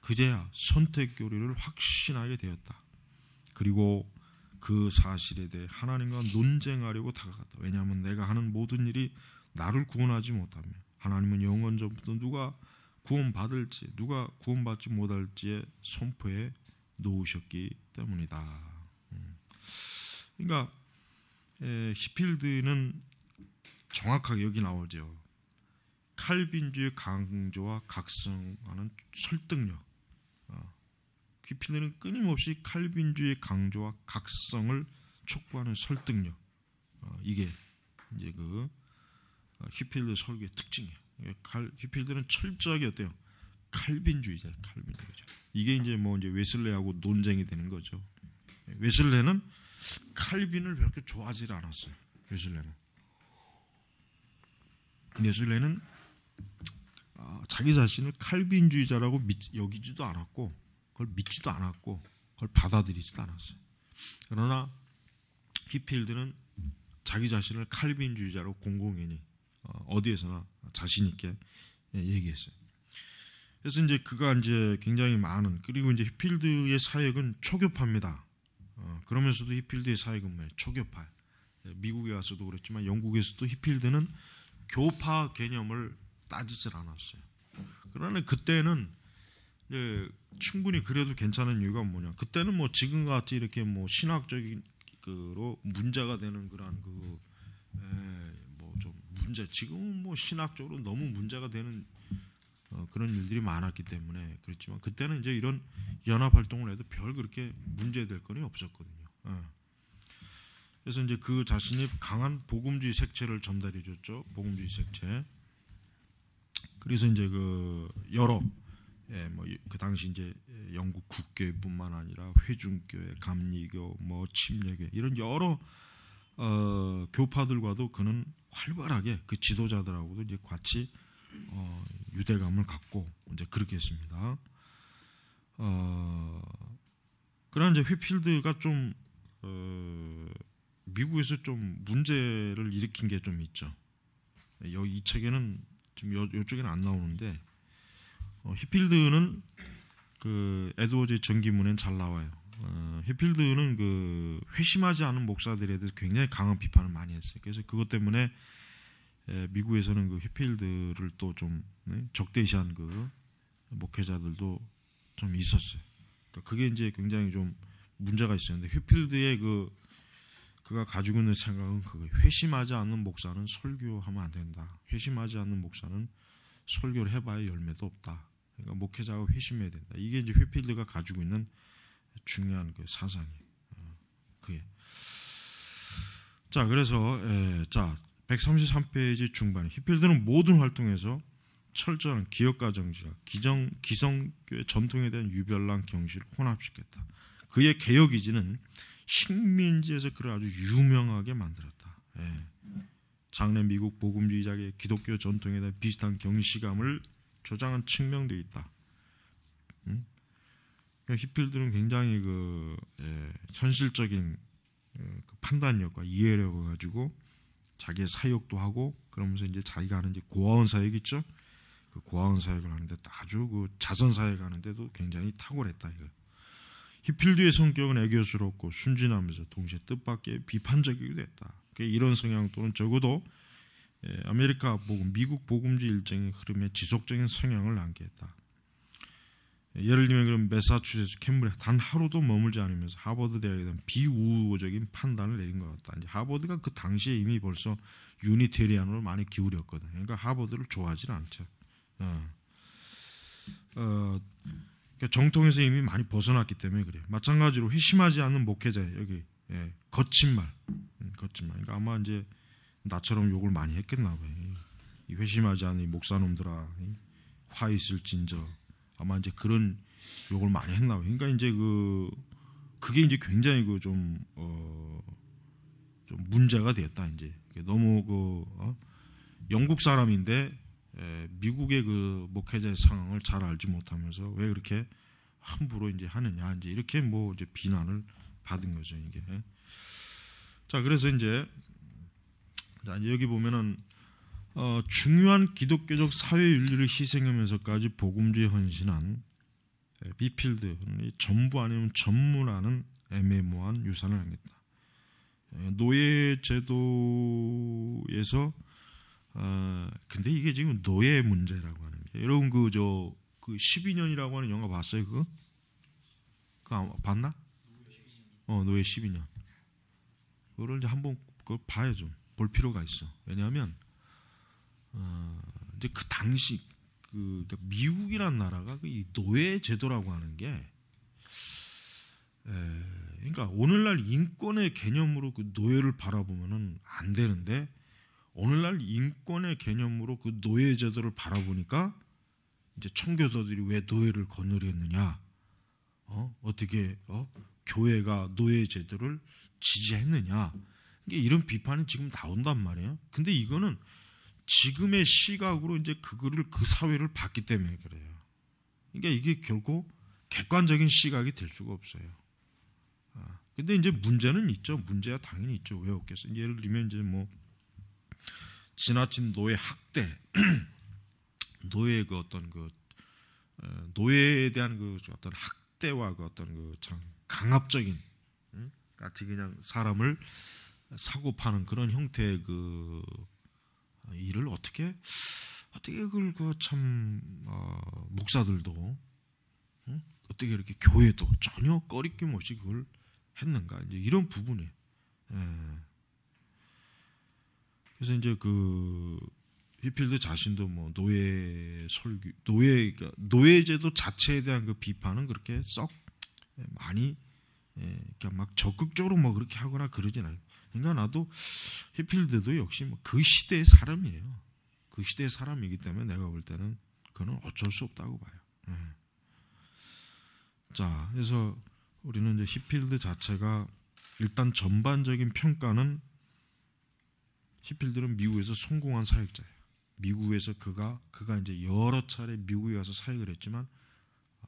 그제야 선택 교리를 확신하게 되었다. 그리고 그 사실에 대해 하나님과 논쟁하려고 다가갔다. 왜냐하면 내가 하는 모든 일이 나를 구원하지 못하며 하나님은 영원 전부터 누가 구원받을지 누가 구원받지 못할지의 선포에 놓으셨기 때문이다. 음. 그러니까 히필드는 정확하게 여기 나오죠. 칼빈주의 강조와 각성하는 설득력 어, 귀피는 끊임없이 칼빈주의 강조와 각성을 촉구하는 설득력 어, 이게 이제 그 히필드 어, 설교의 특징이에요. 칼, 히필드는 철저하게 어때요? 칼빈주의자, 칼빈주의자. 이게 이제 뭐 이제 웨슬레하고 논쟁이 되는 거죠. 예, 웨슬레는 칼빈을 그렇게 좋아하지 않았어요. 웨슬레는. 웨슬레는 아, 자기 자신을 칼빈주의자라고 믿, 여기지도 않았고 그걸 믿지도 않았고 그걸 받아들이지도 않았어요. 그러나 히필드는 자기 자신을 칼빈주의자로 공공연히 어, 어디에서나 자신 있게 예, 얘기했어요. 그래서 이제 그가 이제 굉장히 많은 그리고 이제 히필드의 사역은 초교파입니다. 어, 그러면서도 히필드의 사역은 뭐예요? 초교파. 미국에 와서도 그렇지만 영국에서도 히필드는 교파 개념을 따지질 않았어요. 그러나 그때는 예, 충분히 그래도 괜찮은 이유가 뭐냐. 그때는 뭐 지금과 같이 이렇게 뭐 신학적인 그로 문제가 되는 그런 그뭐 좀 문제 지금은 뭐 신학적으로 너무 문제가 되는 어, 그런 일들이 많았기 때문에 그렇지만 그때는 이제 이런 연합 활동을 해도 별 그렇게 문제될 건이 없었거든요. 예. 그래서 이제 그 자신이 강한 복음주의 색채를 전달해 줬죠. 복음주의 색채. 그래서 이제 그 여러 예, 뭐그 당시 이제 영국 국교회뿐만 아니라 회중교회, 감리교, 뭐 침례교회 이런 여러 어, 교파들과도 그는 활발하게 그 지도자들하고도 이제 같이 어, 유대감을 갖고 이제 그렇게 했습니다. 어, 그러나 이제 휘필드가 좀 어, 미국에서 좀 문제를 일으킨 게 좀 있죠. 여기 이 책에는 지금 요, 요쪽에는 안 나오는데 어, 히필드는 그 에드워즈 의 전기문엔 잘 나와요. 어, 히필드는 그 회심하지 않은 목사들에 대해서 굉장히 강한 비판을 많이 했어요. 그래서 그것 때문에 에, 미국에서는 그 히필드를 또좀 네? 적대시한 그 목회자들도 좀 있었어요. 그 그게 이제 굉장히 좀 문제가 있었는데 휴필드의 그 그가 가지고 있는 생각은 그거 회심하지 않는 목사는 설교하면 안 된다. 회심하지 않는 목사는 설교를 해봐야 열매도 없다. 그러니까 목회자가 회심해야 된다. 이게 이제 회필드가 가지고 있는 중요한 그 사상이 어, 그게. 자 그래서 에, 예, 자 133페이지 중반 히필드는 모든 활동에서 철저한 기업가 정지와 기정 기성교회 전통에 대한 유별난 경시를 혼합시켰다. 그의 개혁 이지는 식민지에서 그를 아주 유명하게 만들었다. 예. 장래 미국 복음주의자의 기독교 전통에 대한 비슷한 경시감을 조장한 측면도 있다. 음? 그러니까 히필드는 굉장히 그 예, 현실적인 예, 그 판단력과 이해력을 가지고 자기의 사역도 하고 그러면서 이제 자기가 하는 이제 고아원 사역 있죠. 그 고아원 사역을 하는데 아주 그 자선 사역 하는데도 굉장히 탁월했다 이거. 히필드의 성격은 애교스럽고 순진하면서 동시에 뜻밖의 비판적이기도 했다. 이런 성향 또는 적어도 예, 아메리카 복음, 미국 복음주의 일정의 흐름에 지속적인 성향을 남게 다 예, 예를 들면 그럼 메사추세츠 캠브에단 하루도 머물지 않으면서 하버드 대학에 대한 비우호적인 판단을 내린 것 같다. 이제 하버드가 그 당시에 이미 벌써 유니테리안으로 많이 기울였거든. 그러니까 하버드를 좋아하지 않죠. 어. 어. 그러니까 정통에서 이미 많이 벗어났기 때문에 그래요. 마찬가지로 회심하지 않는 목회자 여기 예, 거친 말, 음, 거친 말. 그러니까 아마 이제 나처럼 욕을 많이 했겠나 봐요. 이 회심하지 않은 목사놈들아, 화 있을진저. 아마 이제 그런 욕을 많이 했나 봐요. 그러니까 이제 그 그게 이제 굉장히 그 좀 어좀 어, 문제가 됐다 이제 너무 그 어? 영국 사람인데 미국의 그 목회자의 상황을 잘 알지 못하면서 왜 그렇게 함부로 이제 하느냐 이제 이렇게 뭐 이제 비난을 받은 거죠 이게. 자 그래서 이제 여기 보면은 어, 중요한 기독교적 사회 윤리를 희생하면서까지 복음주의 헌신한 비필드 전부 아니면 전무라는 애매모한 유산을 남겼다. 노예 제도에서 어, 근데 이게 지금 노예 문제라고 하는 게 여러분 그 저그 그 12년이라고 하는 영화 봤어요 그거? 그거 봤나? 어 노예 12년. 그거를 이제 한번 그걸 봐야 좀 볼 필요가 있어. 왜냐하면 어, 이제 그 당시 그 그러니까 미국이란 나라가 그 이 노예 제도라고 하는 게 에, 그러니까 오늘날 인권의 개념으로 그 노예를 바라보면은 안 되는데 오늘날 인권의 개념으로 그 노예 제도를 바라보니까 이제 청교도들이 왜 노예를 거느렸느냐, 어? 어떻게 어? 교회가 노예 제도를 지지했느냐, 그러 이런 비판이 지금 나온단 말이에요. 근데 이거는 지금의 시각으로 이제 그거를 그 사회를 봤기 때문에 그래요. 그러니까 이게 결코 객관적인 시각이 될 수가 없어요. 아, 근데 이제 문제는 있죠. 문제야 당연히 있죠. 왜 없겠어요? 예를 들면 이제 뭐 지나친 노예 학대, 노예의 그 어떤 그 어, 노예에 대한 그 어떤 학대와 그 어떤 그 참 강압적인 응? 같이 그냥 사람을 사고 파는 그런 형태의 그 어, 일을 어떻게 어떻게 그 그참 어, 목사들도 응? 어떻게 이렇게 교회도 전혀 꺼리낌 없이 그걸 했는가 이제 이런 부분에 에, 예. 그래서 이제 그 히필드 자신도 뭐 노예 설교, 노예 그러니까 노예제도 자체에 대한 그 비판은 그렇게 썩 예, 많이 예, 그러니까 막 적극적으로 뭐 그렇게 하거나 그러진 않아요. 그러니까 나도 히필드도 역시 뭐그 시대의 사람이에요. 그 시대의 사람이기 때문에 내가 볼 때는 그는 어쩔 수 없다고 봐요. 예. 자, 그래서 우리는 이제 히필드 자체가 일단 전반적인 평가는 히필드는 미국에서 성공한 사역자예요. 미국에서 그가 그가 이제 여러 차례 미국에 가서 사역을 했지만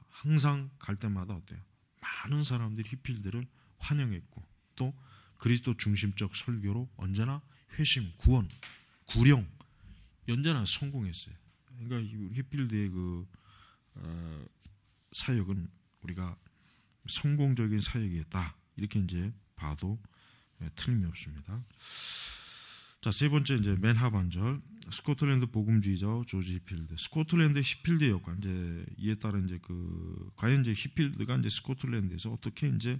항상 갈 때마다 어때요? 많은 사람들이 히필드를 환영했고 또 그리스도 중심적 설교로 언제나 회심, 구원, 구령 언제나 성공했어요. 그러니까 히필드의 그 어, 사역은 우리가 성공적인 사역이었다 이렇게 이제 봐도 예, 틀림이 없습니다. 자, 세 번째 이제 맨 하반절 스코틀랜드 복음주의자 조지 필드 스코틀랜드 히필드 역관 이제 이에 따른 이제 그 과연 이제 히필드가 이제 스코틀랜드에서 어떻게 이제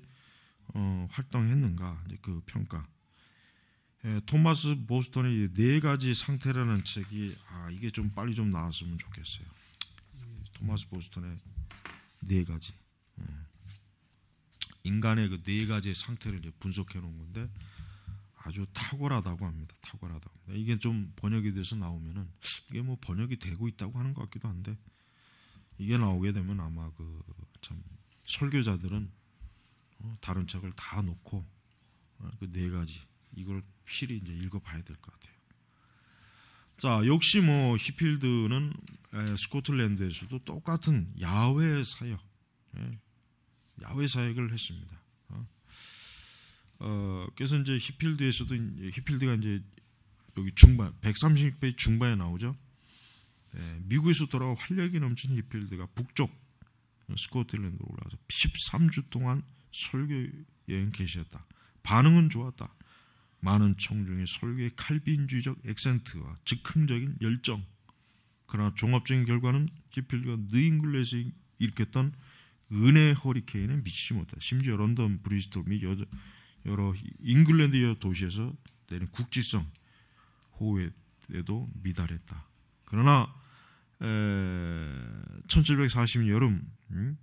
어, 활동했는가 이제 그 평가. 에, 토마스 보스턴의 네 가지 상태라는 책이 아 이게 좀 빨리 좀 나왔으면 좋겠어요. 토마스 보스턴의 네 가지. 음. 인간의 그 네 가지의 상태를 이제 분석해 놓은 건데 아주 탁월하다고 합니다. 탁월하다고. 이게 좀 번역이 돼서 나오면은 이게 뭐 번역이 되고 있다고 하는 것 같기도 한데 이게 나오게 되면 아마 그 참 설교자들은 어, 다른 책을 다 놓고 어, 그네 가지 이걸 필히 이제 읽어봐야 될 것 같아요. 자 역시 뭐 히필드는 스코틀랜드에서도 똑같은 야외 사역, 예, 야외 사역을 했습니다. 어, 그래서 이제 히필드에서도 이제 히필드가 이제 여기 중반 130배 중반에 나오죠. 예, 미국에서 돌아와 활력이 넘친 히필드가 북쪽 스코틀랜드로 올라가서 13주 동안 설교 여행 개시했다. 반응은 좋았다. 많은 청중이 설교의 칼빈주의적 액센트와 즉흥적인 열정. 그러나 종합적인 결과는 히필드가 느잉글레에서 스 일으켰던 은혜 허리케인에 미치지 못했다. 심지어 런던 브리스톨 및 여자, 여러 잉글랜드 여 도시에서 내린 국지성 호우에도 미달했다. 그러나 에, 1740년 여름 음?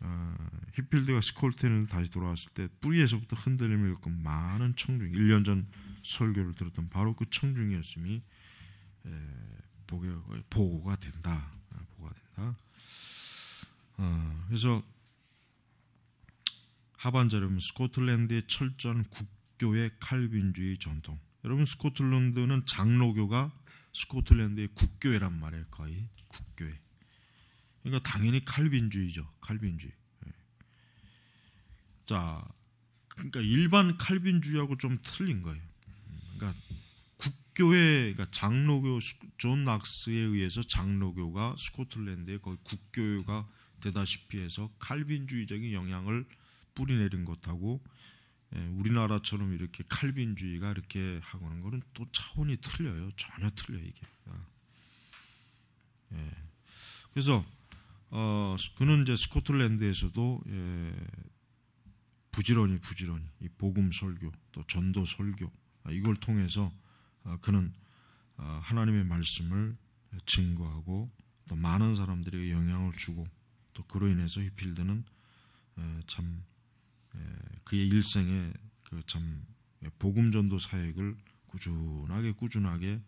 어, 히필드가 스콜텐을 다시 돌아왔을 때 뿌리에서부터 흔들림을 겪은 많은 청중 1년 전 설교를 들었던 바로 그 청중이었음이 에, 보게, 보고가 된다. 아, 보고가 된다. 어, 그래서 하반절은 스코틀랜드의 철저한 국교의 칼빈주의 전통. 여러분 스코틀랜드는 장로교가 스코틀랜드의 국교회란 말이에요. 거의 국교회. 그러니까 당연히 칼빈주의죠. 칼빈주의. 예. 자, 그러니까 일반 칼빈주의하고 좀 틀린 거예요. 그러니까 국교회, 그러니까 장로교 존낙스에 의해서 장로교가 스코틀랜드의 거의 국교회가 되다시피 해서 칼빈주의적인 영향을 뿌리 내린 것하고 예, 우리나라처럼 이렇게 칼빈주의가 이렇게 하고는 거는 또 차원이 틀려요. 전혀 틀려 이게. 아. 예. 그래서 어, 그는 이제 스코틀랜드에서도 예, 부지런히 부지런히 이 복음 설교 또 전도 설교 아, 이걸 통해서 아, 그는 하나님의 말씀을 증거하고 또 많은 사람들에게 영향을 주고 또 그로 인해서 히필드는 어, 참 예, 그의 일생에 그참 예, 복음 전도 사역을 꾸준하게 꾸준하게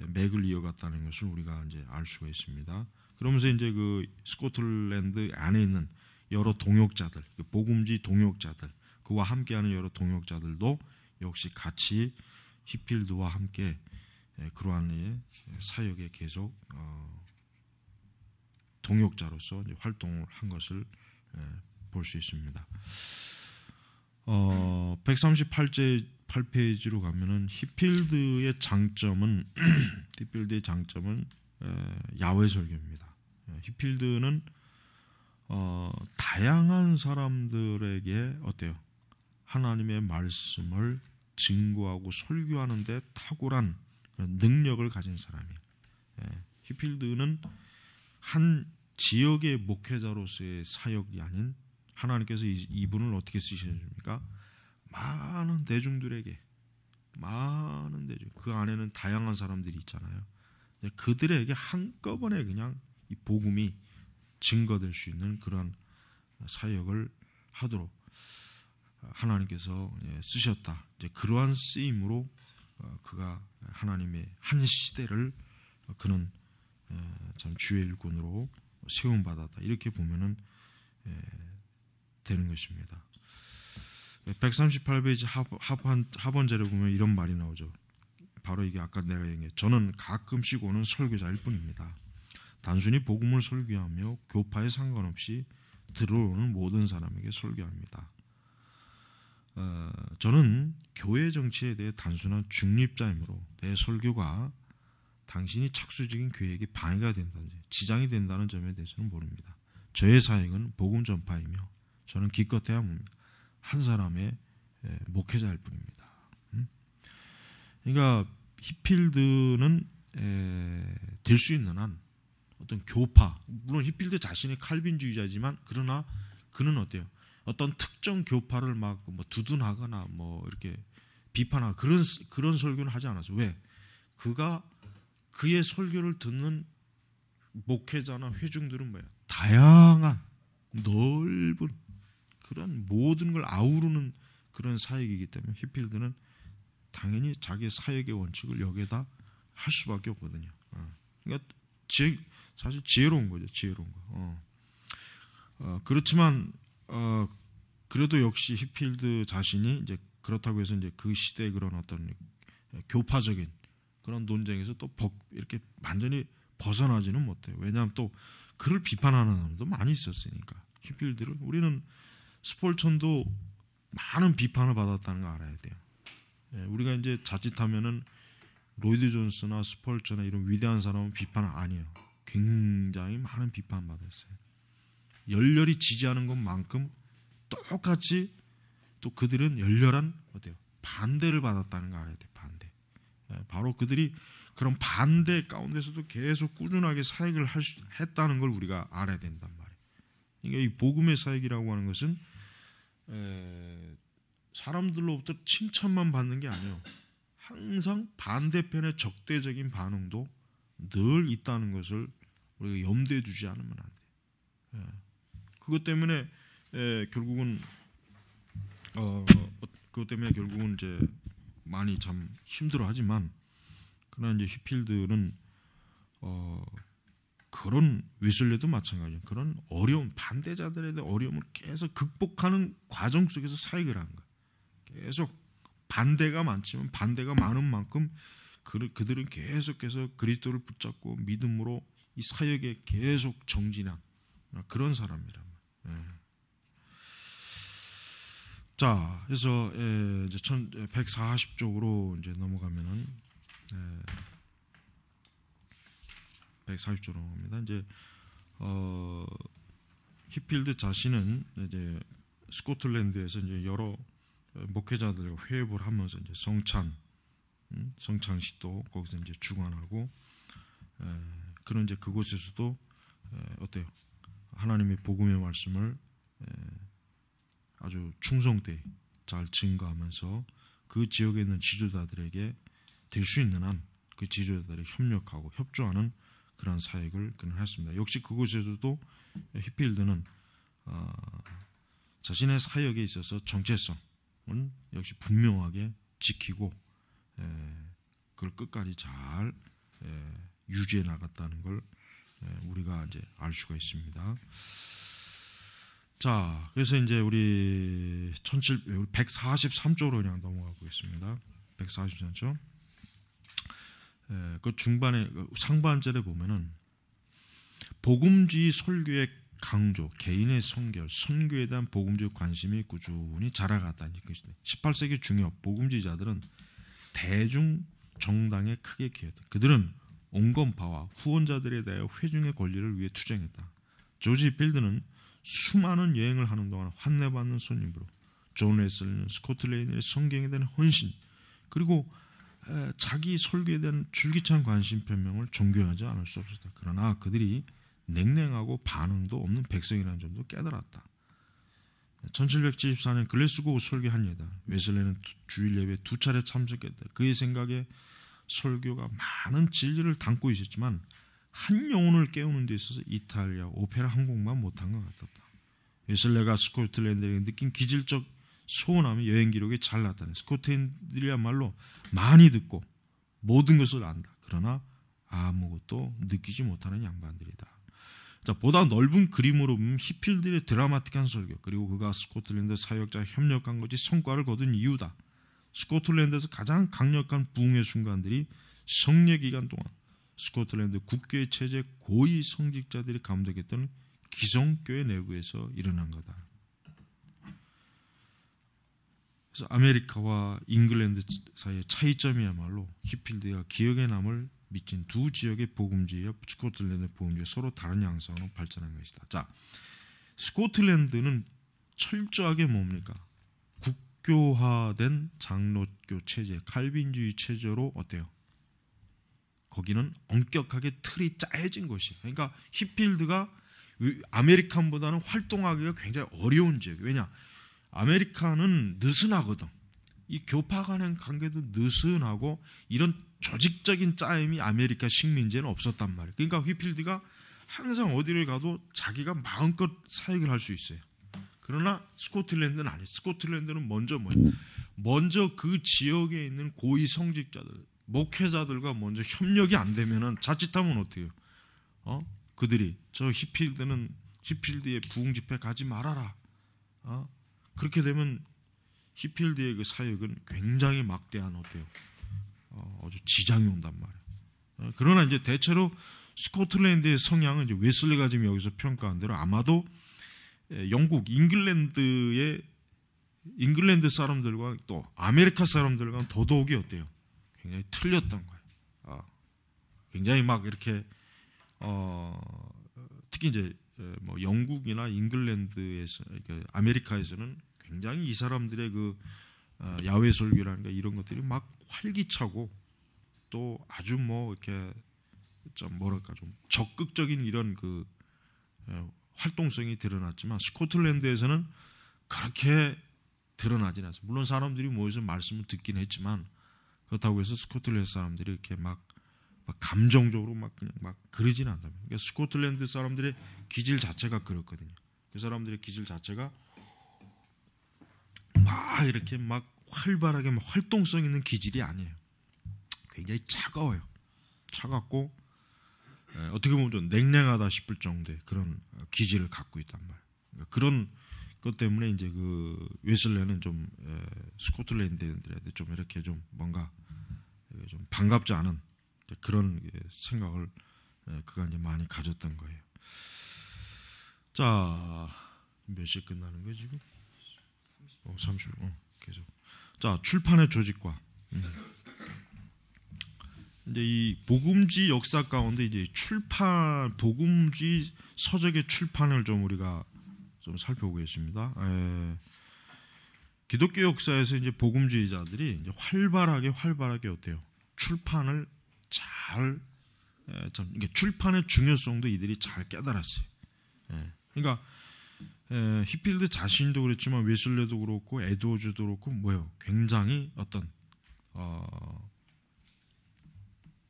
예, 맥을 이어갔다는 것을 우리가 이제 알 수가 있습니다. 그러면서 이제 그 스코틀랜드 안에 있는 여러 동역자들, 그 복음지 동역자들, 그와 함께하는 여러 동역자들도 역시 같이 히필드와 함께 그러한 사역에 계속 어, 동역자로서 이제 활동을 한 것을 볼 수 있습니다. 어 138제 8페이지로 가면은 히필드의 장점은 히필드의 장점은 야외 설교입니다. 어, 히필드는 어, 다양한 사람들에게 어때요? 하나님의 말씀을 증거하고 설교하는데 탁월한 능력을 가진 사람이에요. 예, 히필드는 한 지역의 목회자로서의 사역이 아닌 하나님께서 이분을 어떻게 쓰십니까? 많은 대중들에게 많은 대중 그 안에는 다양한 사람들이 있잖아요. 그들에게 한꺼번에 그냥 이 복음이 증거될 수 있는 그런 사역을 하도록 하나님께서 예, 쓰셨다. 이제 그러한 쓰임으로 어, 그가 하나님의 한 시대를 그는 참 예, 주의 일꾼으로 세움 받았다. 이렇게 보면은 예, 되는 것입니다. 138페이지 하번, 하번 자료 보면 이런 말이 나오죠. 바로 이게 아까 내가 얘기한 저는 가끔씩 오는 설교자일 뿐입니다. 단순히 복음을 설교하며 교파에 상관없이 들어오는 모든 사람에게 설교합니다. 어, 저는 교회 정치에 대해 단순한 중립자이므로 내 설교가 당신이 착수적인 교회에게 방해가 된다든지 지장이 된다는 점에 대해서는 모릅니다. 저의 사역은 복음 전파이며 저는 기껏해야 뭐 한 사람의 예, 목회자일 뿐입니다. 음? 그러니까 히필드는 예, 될수 있는 한 어떤 교파 물론 히필드 자신이 칼빈주의자지만 그러나 그는 어때요? 어떤 특정 교파를 막 뭐 두둔하거나 뭐 이렇게 비판하 그런 그런 설교는 하지 않았어. 왜? 그가 그의 설교를 듣는 목회자나 회중들은 뭐야? 다양한 넓은 그런 모든 걸 아우르는 그런 사역이기 때문에 히필드는 당연히 자기 사역의 원칙을 여기에다 할 수밖에 없거든요. 어. 그러니까 지혜, 사실 지혜로운 거죠. 지혜로운 거. 어. 어, 그렇지만 어, 그래도 역시 히필드 자신이 이제 그렇다고 해서 이제 그 시대의 그런 어떤 교파적인 그런 논쟁에서 또 벗, 이렇게 완전히 벗어나지는 못해요. 왜냐하면 또 그를 비판하는 사람도 많이 있었으니까. 히필드를 우리는 스폴천도 많은 비판을 받았다는 걸 알아야 돼요. 예, 우리가 이제 자칫하면은 로이드 존스나 스폴천나 이런 위대한 사람은 비판 아니에요. 굉장히 많은 비판 받았어요. 열렬히 지지하는 것만큼 똑같이 또 그들은 열렬한 어때요? 반대를 받았다는 걸 알아야 돼요. 반대. 예, 바로 그들이 그런 반대 가운데서도 계속 꾸준하게 사역을 수, 했다는 걸 우리가 알아야 된단 말이에요. 그러니까 이 복음의 사역이라고 하는 것은 에, 사람들로부터 칭찬만 받는 게 아니에요. 항상 반대편의 적대적인 반응도 늘 있다는 것을 우리가 염두에 두지 않으면 안 돼. 예. 그것 때문에 예, 결국은 어, 그것 때문에 결국은 이제 많이 참 힘들어하지만 그러나 이제 휘필드는 어, 그런 위슬리도 마찬가지예요. 그런 어려움 반대자들에 대한 어려움을 계속 극복하는 과정 속에서 사역을 하는 거예요. 계속 반대가 많지만 반대가 많은 만큼 그, 그들은 계속해서 그리스도를 붙잡고 믿음으로 이 사역에 계속 정진한 그런 사람이란 말이에요. 예. 자, 그래서 예, 이제 140쪽으로 이제 넘어가면은 예. 140조 나옵니다. 이제 어, 히필드 자신은 이제 스코틀랜드에서 이제 여러 목회자들과 회의를 하면서 이제 성찬 음, 성찬 시도 거기서 이제 주관하고 에, 그런 이제 그곳에서도 에, 어때요? 하나님의 복음의 말씀을 에, 아주 충성되잘 증거하면서 그 지역에 있는 지도자들에게 될 수 있는 한그 지도자들에 협력하고 협조하는 그런 사역을 그는 했습니다. 역시 그곳에서도 히필드는 어, 자신의 사역에 있어서 정체성은 역시 분명하게 지키고 에, 그걸 끝까지 잘 에, 유지해 나갔다는 걸 에, 우리가 이제 알 수가 있습니다. 자, 그래서 이제 우리 1 7 1 4 3쪽로 그냥 넘어가고 있습니다. 143쪽. 예, 그 중반에 그 상반절에 보면은 복음주의 설교의 강조, 개인의 선결 선교에 대한 복음주의 관심이 꾸준히 자라갔다는 것이다. 18세기 중엽 복음주의자들은 대중 정당에 크게 기여했다. 그들은 온건파와 후원자들에 대해 회중의 권리를 위해 투쟁했다. 조지 필드는 수많은 여행을 하는 동안 환내받는 손님으로 존 웨슬리는 스코틀레인의 성경에 대한 헌신 그리고 자기 설교에 대한 줄기찬 관심 표명을 존경하지 않을 수 없었다. 그러나 그들이 냉랭하고 반응도 없는 백성이라는 점도 깨달았다. 1774년 글래스고 설교한 예다. 웨슬레는 주일 예배 두 차례 참석했다. 그의 생각에 설교가 많은 진리를 담고 있었지만 한 영혼을 깨우는 데 있어서 이탈리아 오페라 한 곡만 못한 것 같았다. 웨슬레가 스코틀랜드에 느낀 기질적 소원하며 여행 기록에 잘 나타내. 스코트인들이야말로 많이 듣고 모든 것을 안다. 그러나 아무것도 느끼지 못하는 양반들이다. 자, 보다 넓은 그림으로 보면 히필들의 드라마틱한 설교 그리고 그가 스코틀랜드 사역자 협력한 것이 성과를 거둔 이유다. 스코틀랜드에서 가장 강력한 부흥의 순간들이 성례 기간 동안 스코틀랜드 국교의 체제 고위 성직자들이 감독했던 기성교회 내부에서 일어난 거다. 그래서 아메리카와 잉글랜드 사이의 차이점이야말로 히필드가 기억에 남을 미친 두 지역의 보금지와 스코틀랜드의 보금지에 서로 다른 양상으로 발전한 것이다. 자, 스코틀랜드는 철저하게 뭡니까? 국교화된 장로교 체제, 칼빈주의 체제로 어때요? 거기는 엄격하게 틀이 짜여진 곳이에요 그러니까 히필드가 아메리칸보다는 활동하기가 굉장히 어려운 지역. 왜냐? 아메리카는 느슨하거든. 이 교파 간의 관계도 느슨하고 이런 조직적인 짜임이 아메리카 식민지에는 없었단 말이에요. 그러니까 휘필드가 항상 어디를 가도 자기가 마음껏 사역을 할 수 있어요. 그러나 스코틀랜드는 아니. 에요 스코틀랜드는 먼저 뭐예요? 먼저 그 지역에 있는 고위 성직자들, 목회자들과 먼저 협력이 안 되면은 자칫하면 어때요? 어? 그들이 저 히필드는 히필드의 부흥 집회 가지 말아라. 어? 그렇게 되면 히필드의 그 사역은 굉장히 막대한 어때요? 어, 아주 지장이 온단 말이에요. 어, 그러나 이제 대체로 스코틀랜드의 성향은 이제 웨슬리가 지금 여기서 평가한 대로 아마도 영국, 잉글랜드의 잉글랜드 사람들과 또 아메리카 사람들과 더더욱이 어때요? 굉장히 틀렸던 거예요. 어, 굉장히 막 이렇게 어, 특히 이제 뭐 영국이나 잉글랜드에서 그 아메리카에서는 굉장히 이 사람들의 그 어, 야외 설교라든가 이런 것들이 막 활기차고 또 아주 뭐 이렇게 좀 뭐랄까 좀 적극적인 이런 그 어, 활동성이 드러났지만 스코틀랜드에서는 그렇게 드러나지는 않습니다. 물론 사람들이 모여서 말씀을 듣긴 했지만 그렇다고 해서 스코틀랜드 사람들이 이렇게 막, 막 감정적으로 막 그냥 막그러지는 않답니다. 그러니까 스코틀랜드 사람들의 기질 자체가 그렇거든요. 그 사람들의 기질 자체가 막 이렇게 막 활발하게 막 활동성 있는 기질이 아니에요. 굉장히 차가워요. 차갑고 예, 어떻게 보면 좀 냉랭하다 싶을 정도의 그런 기질을 갖고 있단 말이에요. 그러니까 그런 것 때문에 이제 그 웨슬레는 좀 예, 스코틀랜드인들한테 좀 이렇게 좀 뭔가 좀 반갑지 않은 그런 생각을 예, 그가 이제 많이 가졌던 거예요. 자, 몇시 끝나는 거 지금? 어, 30. 어, 계속. 자, 출판의 조직과. 음. 이제 이 복음지 역사 가운데 이제 출판 복음지 서적의 출판을 좀 우리가 좀 살펴보겠습니다. 에, 예. 기독교 역사에서 이제 복음주의자들이 이제 활발하게 활발하게 어때요? 출판을 잘 에, 예, 참, 이게 출판의 중요성도 이들이 잘 깨달았어요. 에, 예. 그러니까 에, 히필드 자신도 그랬지만 웨슬레도 그렇고 에드워즈도 그렇고 뭐요 예 굉장히 어떤 어,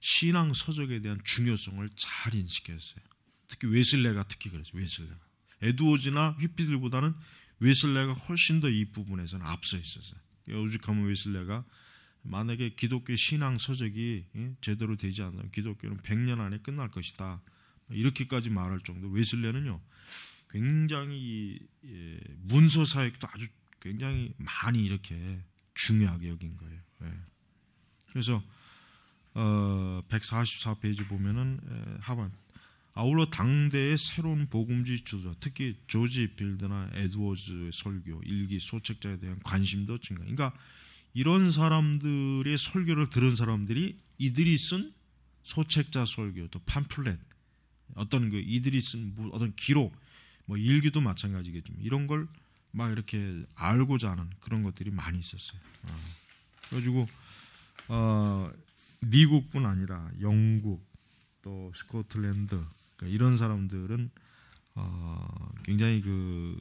신앙 서적에 대한 중요성을 잘 인식했어요. 특히 웨슬레가 특히 그랬죠. 웨슬레가 에드워즈나 휘필드보다는 웨슬레가 훨씬 더 이 부분에서는 앞서 있었어요. 오죽하면 웨슬레가 만약에 기독교 신앙 서적이 예, 제대로 되지 않으면 기독교는 100년 안에 끝날 것이다. 뭐 이렇게까지 말할 정도 로 웨슬레는요. 굉장히 예, 문서 사역도 아주 굉장히 많이 이렇게 중요하게 여긴 거예요. 예. 그래서 어, 144페이지 보면은 예, 하반 아울러 당대의 새로운 복음주의 주도 특히 조지 빌드나 에드워즈의 설교, 일기, 소책자에 대한 관심도 증가. 그러니까 이런 사람들의 설교를 들은 사람들이 이들이 쓴 소책자 설교, 또 팜플렛, 어떤 그 이들이 쓴 어떤 기록 뭐 일기도 마찬가지겠지만 뭐 이런 걸 막 이렇게 알고자 하는 그런 것들이 많이 있었어요. 어. 그래가지고 어, 미국뿐 아니라 영국 또 스코틀랜드 그러니까 이런 사람들은 어, 굉장히 그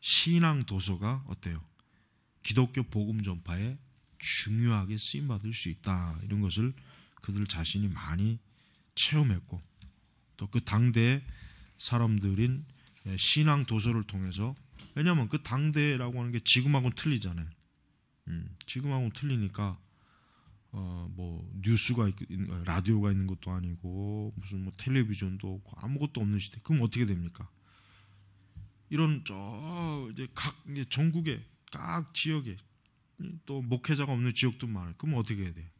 신앙 도서가 어때요? 기독교 복음 전파에 중요하게 쓰임 받을 수 있다 이런 것을 그들 자신이 많이 체험했고 또 그 당대의 사람들인 예, 신앙 도서를 통해서 왜냐하면 그 당대라고 하는 게 지금하고는 틀리잖아요. 음, 지금하고는 틀리니까 어, 뭐 뉴스가 있, 라디오가 있는 것도 아니고 무슨 뭐 텔레비전도 없고 아무것도 없는 시대. 그럼 어떻게 됩니까? 이런 저 이제 각 이제 전국에 각 지역에 또 목회자가 없는 지역도 많아요. 그럼 어떻게 해야 돼?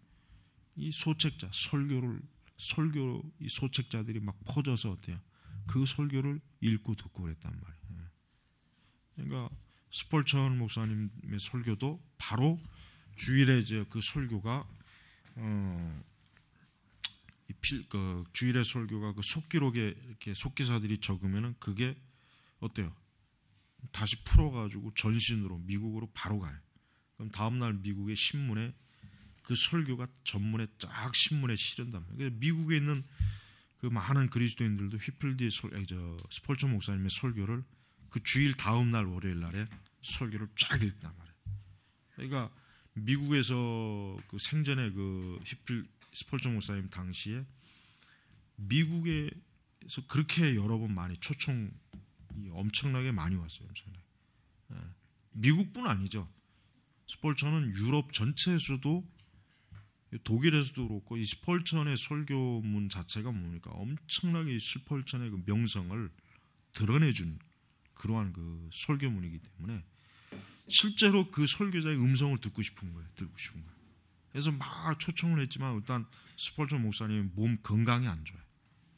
이 소책자 설교를 설교 이 소책자들이 막 퍼져서 어때요? 그 설교를 읽고 듣고 그랬단 말이에요. 예. 그러니까 스펄천 목사님의 설교도 바로 주일에 그 설교가 어, 필, 그 주일의 설교가 그 속기록에 이렇게 속기사들이 적으면은 그게 어때요? 다시 풀어가지고 전신으로 미국으로 바로 가요. 그럼 다음날 미국의 신문에 그 설교가 전문에 쫙 신문에 실은단 말이에요. 미국에 있는 그 많은 그리스도인들도 휘플디 솔, 저 스폴처 목사님의 설교를 그 주일 다음 날 월요일 날에 설교를 쫙 읽단 말이에요. 그러니까 미국에서 그 생전에 그 히플 스폴처 목사님 당시에 미국에서 그렇게 여러 번 많이 초청 엄청나게 많이 왔어요. 엄청나게. 예. 미국뿐 아니죠. 스폴처는 유럽 전체에서도 독일에서도 그렇고 이 스펄천의 설교문 자체가 뭡니까 엄청나게 스펄천의 그 명성을 드러내준 그러한 그 설교문이기 때문에 실제로 그 설교자의 음성을 듣고 싶은 거예요, 듣고 싶은 거예요. 그래서 막 초청을 했지만 일단 스펄천 목사님 몸 건강이 안 좋아요.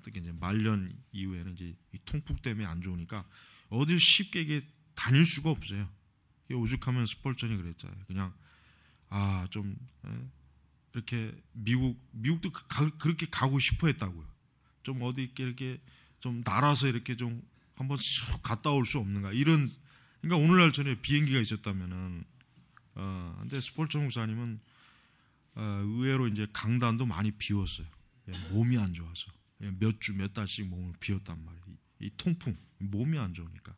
특히 이제 말년 이후에는 이제 통풍 때문에 안 좋으니까 어딜 쉽게 이게 다닐 수가 없어요. 오죽하면 스펄천이 그랬잖아요. 그냥 아좀 예? 이렇게 미국 미국도 그 가, 그렇게 가고 싶어 했다고요. 좀 어디 이렇게 이렇게 좀 날아서 이렇게 좀 한번 쑥 갔다 올 수 없는가 이런 그러니까 오늘날 전에 비행기가 있었다면은 어 근데 스포츠 목사님은 어, 의외로 이제 강단도 많이 비웠어요. 예, 몸이 안 좋아서 예, 몇주 몇 달씩 몸을 비웠단 말이에요. 이, 이 통풍 몸이 안 좋으니까.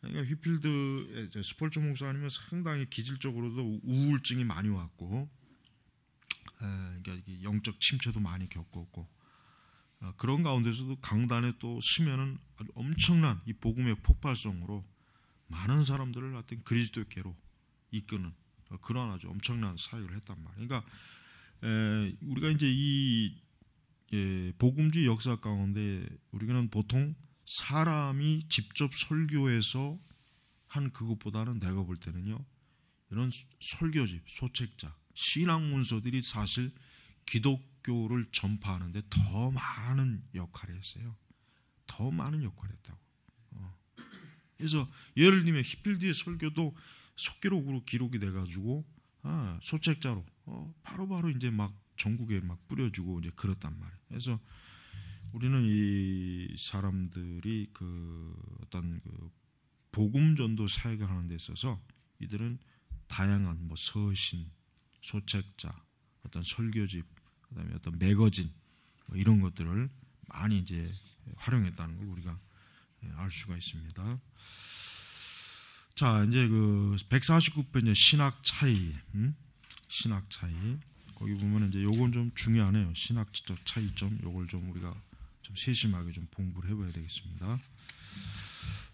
그러니까 휘필드 스포츠 목사님은 상당히 기질적으로도 우울증이 많이 왔고 예, 그러니까 영적 침체도 많이 겪었고 어, 그런 가운데서도 강단에 또 스면은 엄청난 이 복음의 폭발성으로 많은 사람들을 하여튼 그리스도께로 이끄는 어, 그런 아주 엄청난 사역을 했단 말이에요. 그러니까 에, 우리가 이제 이 예, 복음주의 역사 가운데 우리는 보통 사람이 직접 설교해서 한 그것보다는 내가 볼 때는요 이런 설교집 소책자 신앙 문서들이 사실 기독교를 전파하는데 더 많은 역할을 했어요. 더 많은 역할을 했다고. 어. 그래서 예를 들면 히필드의 설교도 속기록으로 기록이 돼가지고 아, 소책자로 어, 바로바로 이제 막 전국에 막 뿌려주고 이제 그렇단 말이에요. 그래서 우리는 이 사람들이 그 어떤 그 복음 전도 사역을 하는 데 있어서 이들은 다양한 뭐 서신, 소책자, 어떤 설교집, 그다음에 어떤 매거진 뭐 이런 것들을 많이 이제 활용했다는 걸 우리가 예, 알 수가 있습니다. 자, 이제 그 149편 이 신학 차이, 음? 신학 차이. 거기 보면 이제 요건 좀 중요하네요. 신학적 차이점. 요걸 좀 우리가 좀 세심하게 좀 공부를 해봐야 되겠습니다.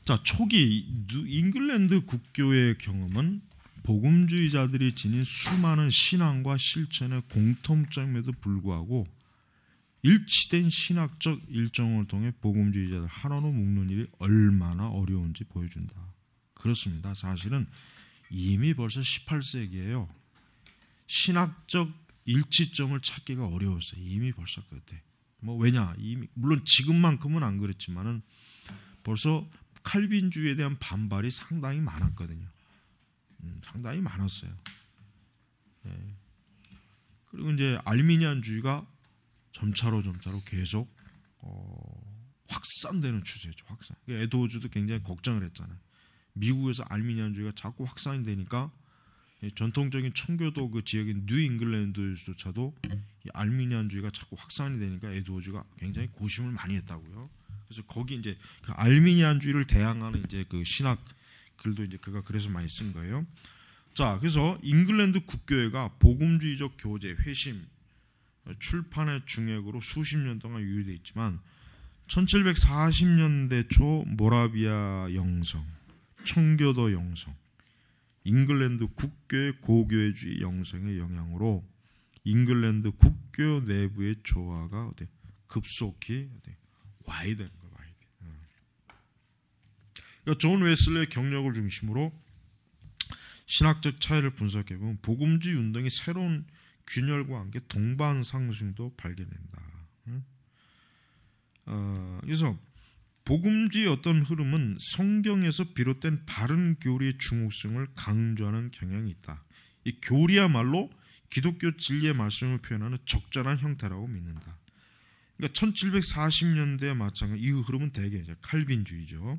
자, 초기 잉글랜드 국교의 경험은 복음주의자들이 지닌 수많은 신앙과 실천의 공통점에도 불구하고 일치된 신학적 일정을 통해 복음주의자들 하나로 묶는 일이 얼마나 어려운지 보여준다. 그렇습니다. 사실은 이미 벌써 18세기에요. 신학적 일치점을 찾기가 어려웠어요. 이미 벌써 그때. 뭐 왜냐? 이미 물론 지금만큼은 안그랬지만은 벌써 칼빈주의에 대한 반발이 상당히 많았거든요. 음, 상당히 많았어요. 예. 그리고 이제 알미니안주의가 점차로 점차로 계속 어, 확산되는 추세죠. 확산. 그러니까 에드워즈도 굉장히 걱정을 했잖아요. 미국에서 알미니안주의가 자꾸 확산이 되니까 전통적인 청교도 그 지역인 뉴 잉글랜드조차도 알미니안주의가 자꾸 확산이 되니까 에드워즈가 굉장히 고심을 많이 했다고요. 그래서 거기 이제 그 알미니안주의를 대항하는 이제 그 신학 글도 이제 그가 그래서 많이 쓴 거예요. 자, 그래서 잉글랜드 국교회가 복음주의적 교제, 회심, 어, 출판의 중액으로 수십 년 동안 유유돼 있지만 1740년대 초 모라비아 영성, 청교도 영성, 잉글랜드 국교회 고교회주의 영성의 영향으로 잉글랜드 국교 내부의 조화가 급속히 와이된 그러니까 존 웨슬리의 경력을 중심으로 신학적 차이를 분석해 보면 복음주의 운동의 새로운 균열과 함께 동반 상승도 발견된다. 어, 그래서 복음주의 어떤 흐름은 성경에서 비롯된 바른 교리의 중요성을 강조하는 경향이 있다. 이 교리야말로 기독교 진리의 말씀을 표현하는 적절한 형태라고 믿는다. 그러니까 1740년대에 마찬가지 이 흐름은 대개 이제 칼빈주의죠.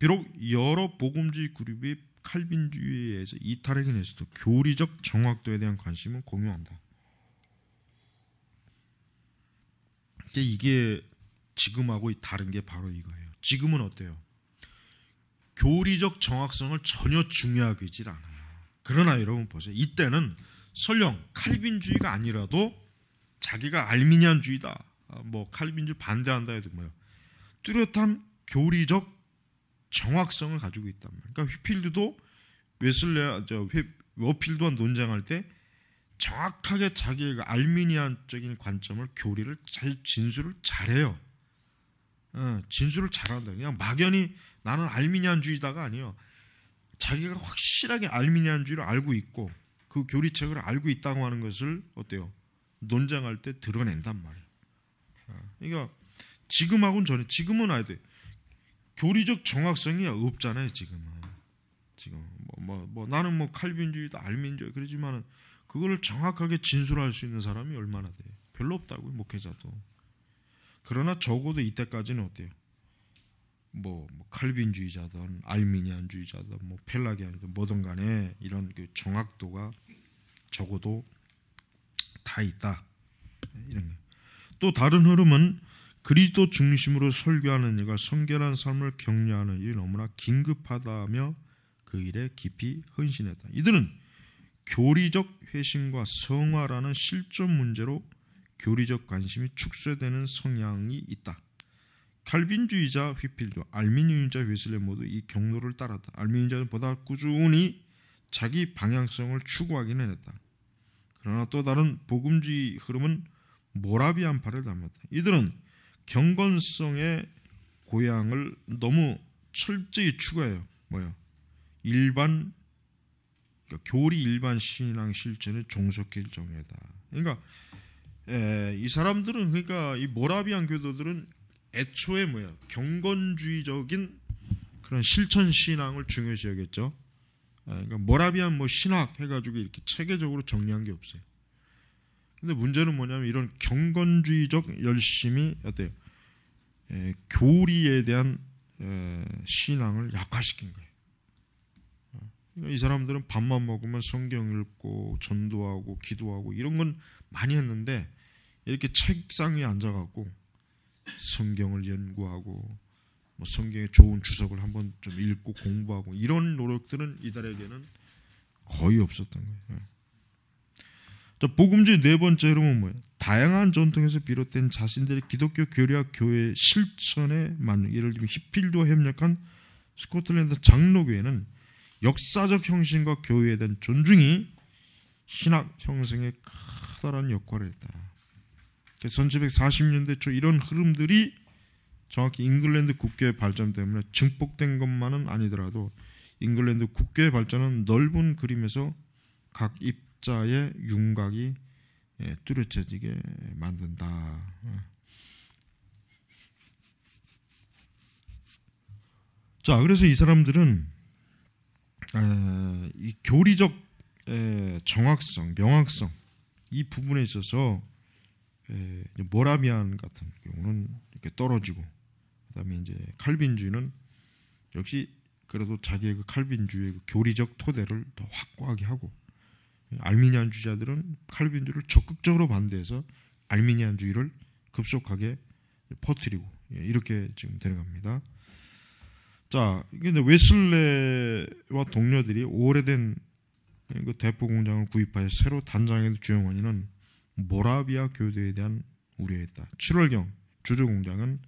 비록 여러 복음주의 그룹이 칼빈주의에서 이탈하긴 했어도 교리적 정확도에 대한 관심은 공유한다. 이게 지금하고 다른 게 바로 이거예요. 지금은 어때요? 교리적 정확성을 전혀 중요하게질 않아요. 그러나 여러분 보세요. 이때는 설령 칼빈주의가 아니라도 자기가 알미니안주의다, 아, 뭐 칼빈주의 반대한다 해도 뭐요. 뚜렷한 교리적 정확성을 가지고 있단 말이에요. 그러니까 휘필드도 웨슬레 저 워필드와 논쟁할 때 정확하게 자기가 알미니안적인 관점을 교리를 잘 진술을 잘해요. 어, 진술을 잘한다. 그냥 막연히 나는 알미니안주의다가 아니요 자기가 확실하게 알미니안주의를 알고 있고 그 교리책을 알고 있다고 하는 것을 어때요? 논쟁할 때 드러낸단 말이에요. 어, 그러니까 지금하고는 전혀 지금은 아예 돼. 교리적 정확성이 없잖아요 지금은 지금 뭐, 뭐, 뭐 나는 뭐 칼빈주의다 알민주의 그러지만은 그걸 정확하게 진술할 수 있는 사람이 얼마나 돼 별로 없다고 목회자도 그러나 적어도 이때까지는 어때요 뭐, 뭐 칼빈주의자든 알미니안주의자든 뭐 펠라기안이든 뭐든 간에 이런 그 정확도가 적어도 다 있다 네, 이런 게. 또 다른 흐름은 그리스도 중심으로 설교하는 일과 성결한 삶을 격려하는 일이 너무나 긴급하다며 그 일에 깊이 헌신했다. 이들은 교리적 회심과 성화라는 실존 문제로 교리적 관심이 축소되는 성향이 있다. 칼빈주의자 휘필도, 알미니언자 휘슬레 모두 이 경로를 따랐다. 알미니언자는 보다 꾸준히 자기 방향성을 추구하기는 했다. 그러나 또 다른 복음주의 흐름은 모라비안파를 담았다. 이들은 경건성의 고향을 너무 철저히 추구해요. 뭐요? 일반 그러니까 교리 일반 신앙 실천의 종속길 정례다. 그러니까 에, 이 사람들은 그러니까 이 모라비안 교도들은 애초에 뭐야 경건주의적인 그런 실천 신앙을 중요시 여겼죠. 그러니까 모라비안 뭐 신학 해가지고 이렇게 체계적으로 정리한 게 없어요. 근데 문제는 뭐냐면 이런 경건주의적 열심이 어때요? 에, 교리에 대한 에, 신앙을 약화시킨 거예요. 그러니까 이 사람들은 밥만 먹으면 성경 읽고 전도하고 기도하고 이런 건 많이 했는데 이렇게 책상 에 앉아갖고 성경을 연구하고 뭐 성경의 좋은 주석을 한번 좀 읽고 공부하고 이런 노력들은 이들에게는 거의 없었던 거예요. 자, 복음주의 네 번째 흐름은 뭐예요? 다양한 전통에서 비롯된 자신들의 기독교 교리와 교회의 실천에 맞는 예를 들면 히필도와 협력한 스코틀랜드 장로교회는 역사적 형신과 교회에 대한 존중이 신학 형성에 커다란 역할을 했다. 그래서 1940년대 초 이런 흐름들이 정확히 잉글랜드 국교의 발전 때문에 증폭된 것만은 아니더라도 잉글랜드 국교의 발전은 넓은 그림에서 각입 학자의 윤곽이 예, 뚜렷해지게 만든다. 자, 그래서 이 사람들은 이 교리적 정확성, 명확성 이 부분에 있어서 모라미안 같은 경우는 이렇게 떨어지고 그다음에 이제 칼빈주의는 역시 그래도 자기의 그칼빈주의그 교리적 토대를 더 확고하게 하고 알미니안 주자들은 칼빈주를 적극적으로 반대해서 알미니안 주의를 급속하게 퍼뜨리고 예, 이렇게 지금 되어갑니다. 자, 근데 웨슬레와 동료들이 오래된 그 대포 공장을 구입하여 새로 단장에 주요원인은 모라비아 교대에 대한 우려했다. 7월경 주주 공장은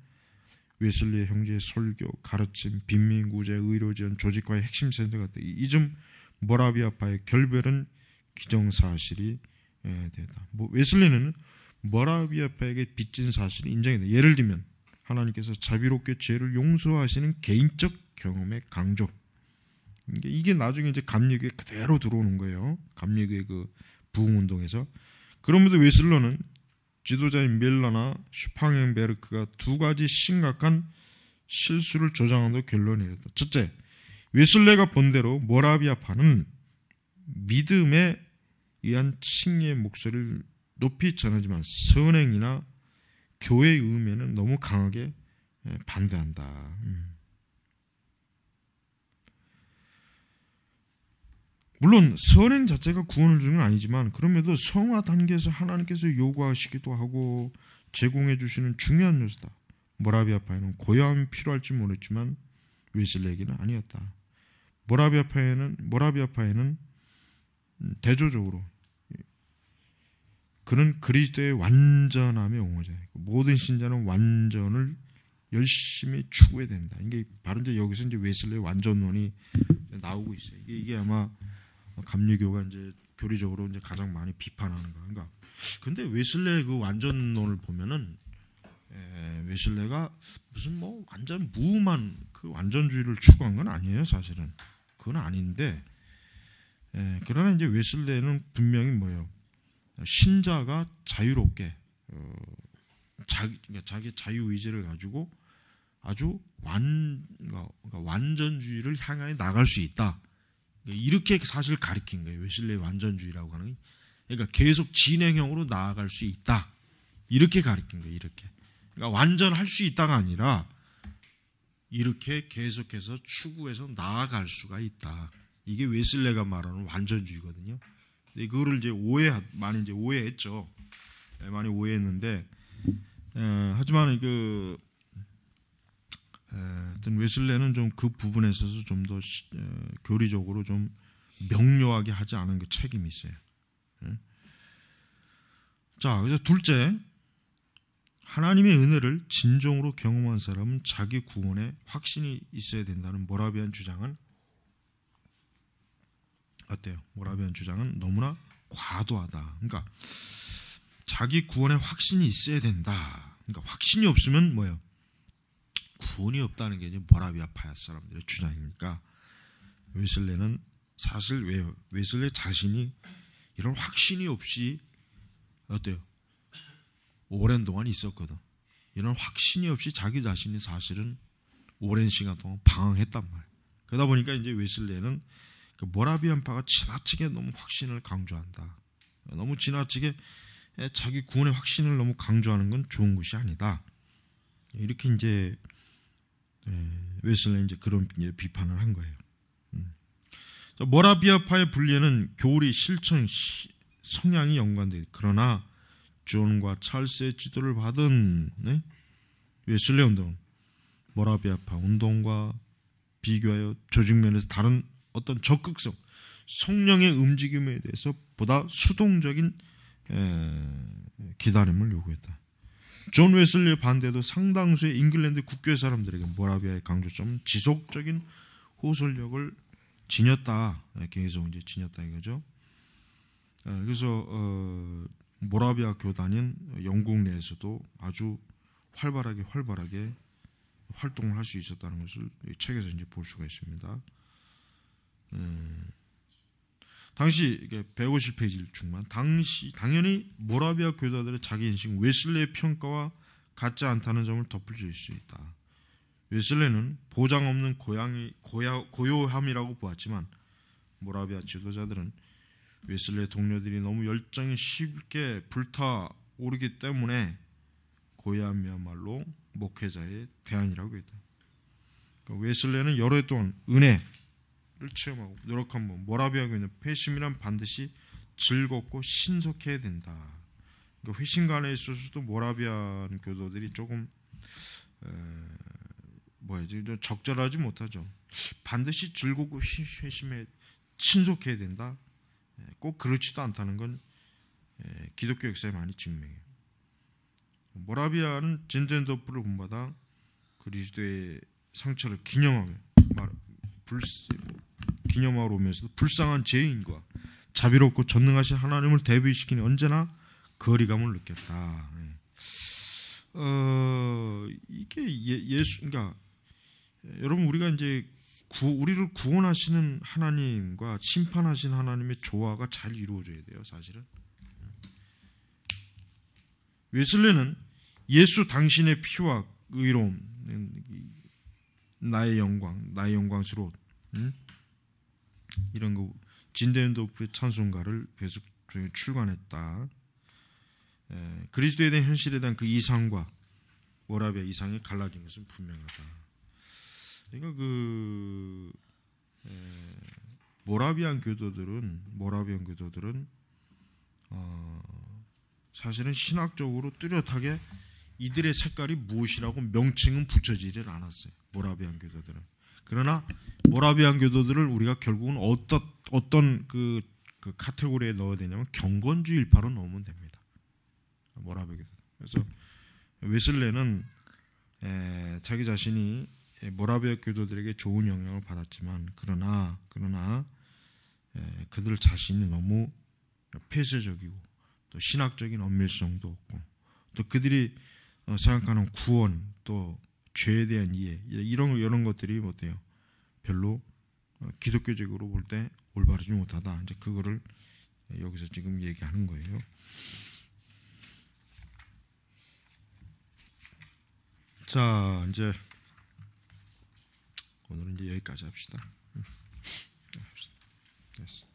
웨슬리의 형제의 설교, 가르침, 빈민구제, 의료지원, 조직과의 핵심 센터가 됐 이즘 모라비아파의 결별은 기정 사실이 예, 되다. 뭐 웨슬리는 모라비아파에게 빚진 사실이인정이다 예를 들면 하나님께서 자비롭게 죄를 용서하시는 개인적 경험의 강조. 이게 나중에 이제 감리교에 그대로 들어오는 거예요. 감리교의 그 부흥 운동에서. 그럼에도 웨슬러는 지도자인 밀러나 슈팡행베르크가 두 가지 심각한 실수를 조장한다고 결론이 내렸다. 첫째, 웨슬레가 본대로 모라비아파는 믿음에 의한 칭의의 목소리를 높이 전하지만 선행이나 교회의 의미에는 너무 강하게 예, 반대한다. 음. 물론 선행 자체가 구원을 주는 건 아니지만 그럼에도 성화 단계에서 하나님께서 요구하시기도 하고 제공해 주시는 중요한 요소다. 모라비아파에는 고요함이 필요할지 모르지만 웨슬레에는 아니었다. 모라비아파에는 모라비아파에는 음, 대조적으로 그는 그리스도의 완전함의 옹호자. 모든 신자는 완전을 열심히 추구해야 된다. 이게 바로 이제 여기서 이제 웨슬레의 완전론이 나오고 있어요. 이게, 이게 아마 감리교가 이제 교리적으로 이제 가장 많이 비판하는 거니까. 그러니까 근데 웨슬레의 그 완전론을 보면은 에, 웨슬레가 무슨 뭐 완전 무만 그 완전주의를 추구한 건 아니에요, 사실은. 그건 아닌데 예, 그러나 이제 웨슬레는 분명히 뭐예요? 신자가 자유롭게 어, 자기, 그러니까 자기 자유 의지를 가지고 아주 완 그러니까, 그러니까 완전주의를 향해 나갈 수 있다. 그러니까 이렇게 사실 가리킨 거예요. 웨슬레의 완전주의라고 하는. 그러니까 계속 진행형으로 나아갈 수 있다. 이렇게 가리킨 거예요. 이렇게. 그러니까 완전할 수 있다가 아니라 이렇게 계속해서 추구해서 나아갈 수가 있다. 이게 웨슬레가 말하는 완전주의거든요. 근데 그거를 이제 오해 많이 이제 오해했죠. 예, 많이 오해했는데 에, 예, 하지만 그 어떤 예, 웨슬레는 좀 그 부분에 있어서 좀 더 교리적으로 좀 명료하게 하지 않은 그 책임이 있어요. 에? 자, 그래서 둘째 하나님의 은혜를 진정으로 경험한 사람은 자기 구원에 확신이 있어야 된다는 모라비안 주장은 어때요? 모라비안 주장은 너무나 과도하다. 그러니까 자기 구원에 확신이 있어야 된다. 그러니까 확신이 없으면 뭐예요? 구원이 없다는 게 이제 모라비아 파야 사람들의 주장이니까 웨슬레는 사실 왜 웨슬레 자신이 이런 확신이 없이 어때요? 오랜 동안 있었거든. 이런 확신이 없이 자기 자신이 사실은 오랜 시간 동안 방황했단 말이야. 그러다 보니까 이제 웨슬레는 그 모라비안파가 지나치게 너무 확신을 강조한다. 너무 지나치게 자기 구원의 확신을 너무 강조하는 건 좋은 것이 아니다. 이렇게 이제 웨슬레 이제 그런 이제 비판을 한 거예요. 음. 모라비아파의 분리에는 교리 실천 성향이 연관돼 그러나 존과 찰스의 지도를 받은 네? 웨슬레 운동, 모라비아파 운동과 비교하여 조직 면에서 다른 어떤 적극성, 성령의 움직임에 대해서 보다 수동적인 에, 기다림을 요구했다. 존 웨슬리의 반대도 상당수의 잉글랜드 국교 사람들에게 모라비아의 강조점은 지속적인 호소력을 지녔다. 예, 계속 이제 지녔다 이거죠. 예, 그래서 어, 모라비아 교단인 영국 내에서도 아주 활발하게 활발하게 활동을 할 수 있었다는 것을 이 책에서 이제 볼 수가 있습니다. 음, 당시 이게 150페이지 중만 당시 당연히 모라비아 교도들의 자기 인식 웨슬레의 평가와 같지 않다는 점을 덧붙일 수 있다. 웨슬레는 보장 없는 고양이 고야, 고요함이라고 보았지만 모라비아 지도자들은 웨슬레 동료들이 너무 열정이 쉽게 불타오르기 때문에 고요함이야말로 목회자의 대안이라고 했다. 그러 그러니까 웨슬레는 여러 해 동안 은혜 노력을 체험하고 노력하면 모라비아교는 회심이란 반드시 즐겁고 신속해야 된다. 그러니까 회심관에 있어서도 모라비아 교도들이 조금 뭐지 적절하지 못하죠. 반드시 즐겁고 회심에 신속해야 된다. 꼭 그렇지도 않다는 건 기독교 역사에 많이 증명해요. 모라비아는 젠젠더프를 본받아 그리스도의 상처를 기념하며 불, 기념하러 오면서 불쌍한 죄인과 자비롭고 전능하신 하나님을 대비시키는 언제나 거리감을 느꼈다. 예. 어, 이게 예, 수 그러니까 여러분 우리가 이제 구, 우리를 구원하시는 하나님과 심판하신 하나님의 조화가 잘 이루어져야 돼요, 사실은. 예. 웨슬레는 예수 당신의 피와 의로움, 나의 영광, 나의 영광스러운 음? 이런 거 진데엔도프의 찬송가를 계속 출간했다. 에, 예, 그리스도에 대한 현실에 대한 그 이상과 워라비 이상이 갈라진 것은 분명하다. 그러니까 그 에, 예, 모라비안 교도들은 모라비안 교도들은 어, 사실은 신학적으로 뚜렷하게 이들의 색깔이 무엇이라고 명칭은 붙여지질 않았어요. 모라비안 교도들은 그러나 모라비안 교도들을 우리가 결국은 어떤 어떤 그, 그 카테고리에 넣어야 되냐면 경건주의 일파로 넣으면 됩니다. 모라비안 교도. 그래서 웨슬레는 에, 자기 자신이 모라비아 교도들에게 좋은 영향을 받았지만 그러나 그러나 에, 그들 자신이 너무 폐쇄적이고 또 신학적인 엄밀성도 없고 또 그들이 어, 생각하는 구원 또 죄에 대한 이해 이런 이런 것들이 뭐 어때요? 별로 어, 기독교적으로 볼 때 올바르지 못하다. 이제 그거를 여기서 지금 얘기하는 거예요. 자, 이제 오늘은 이제 여기까지 합시다. 음. 됐어.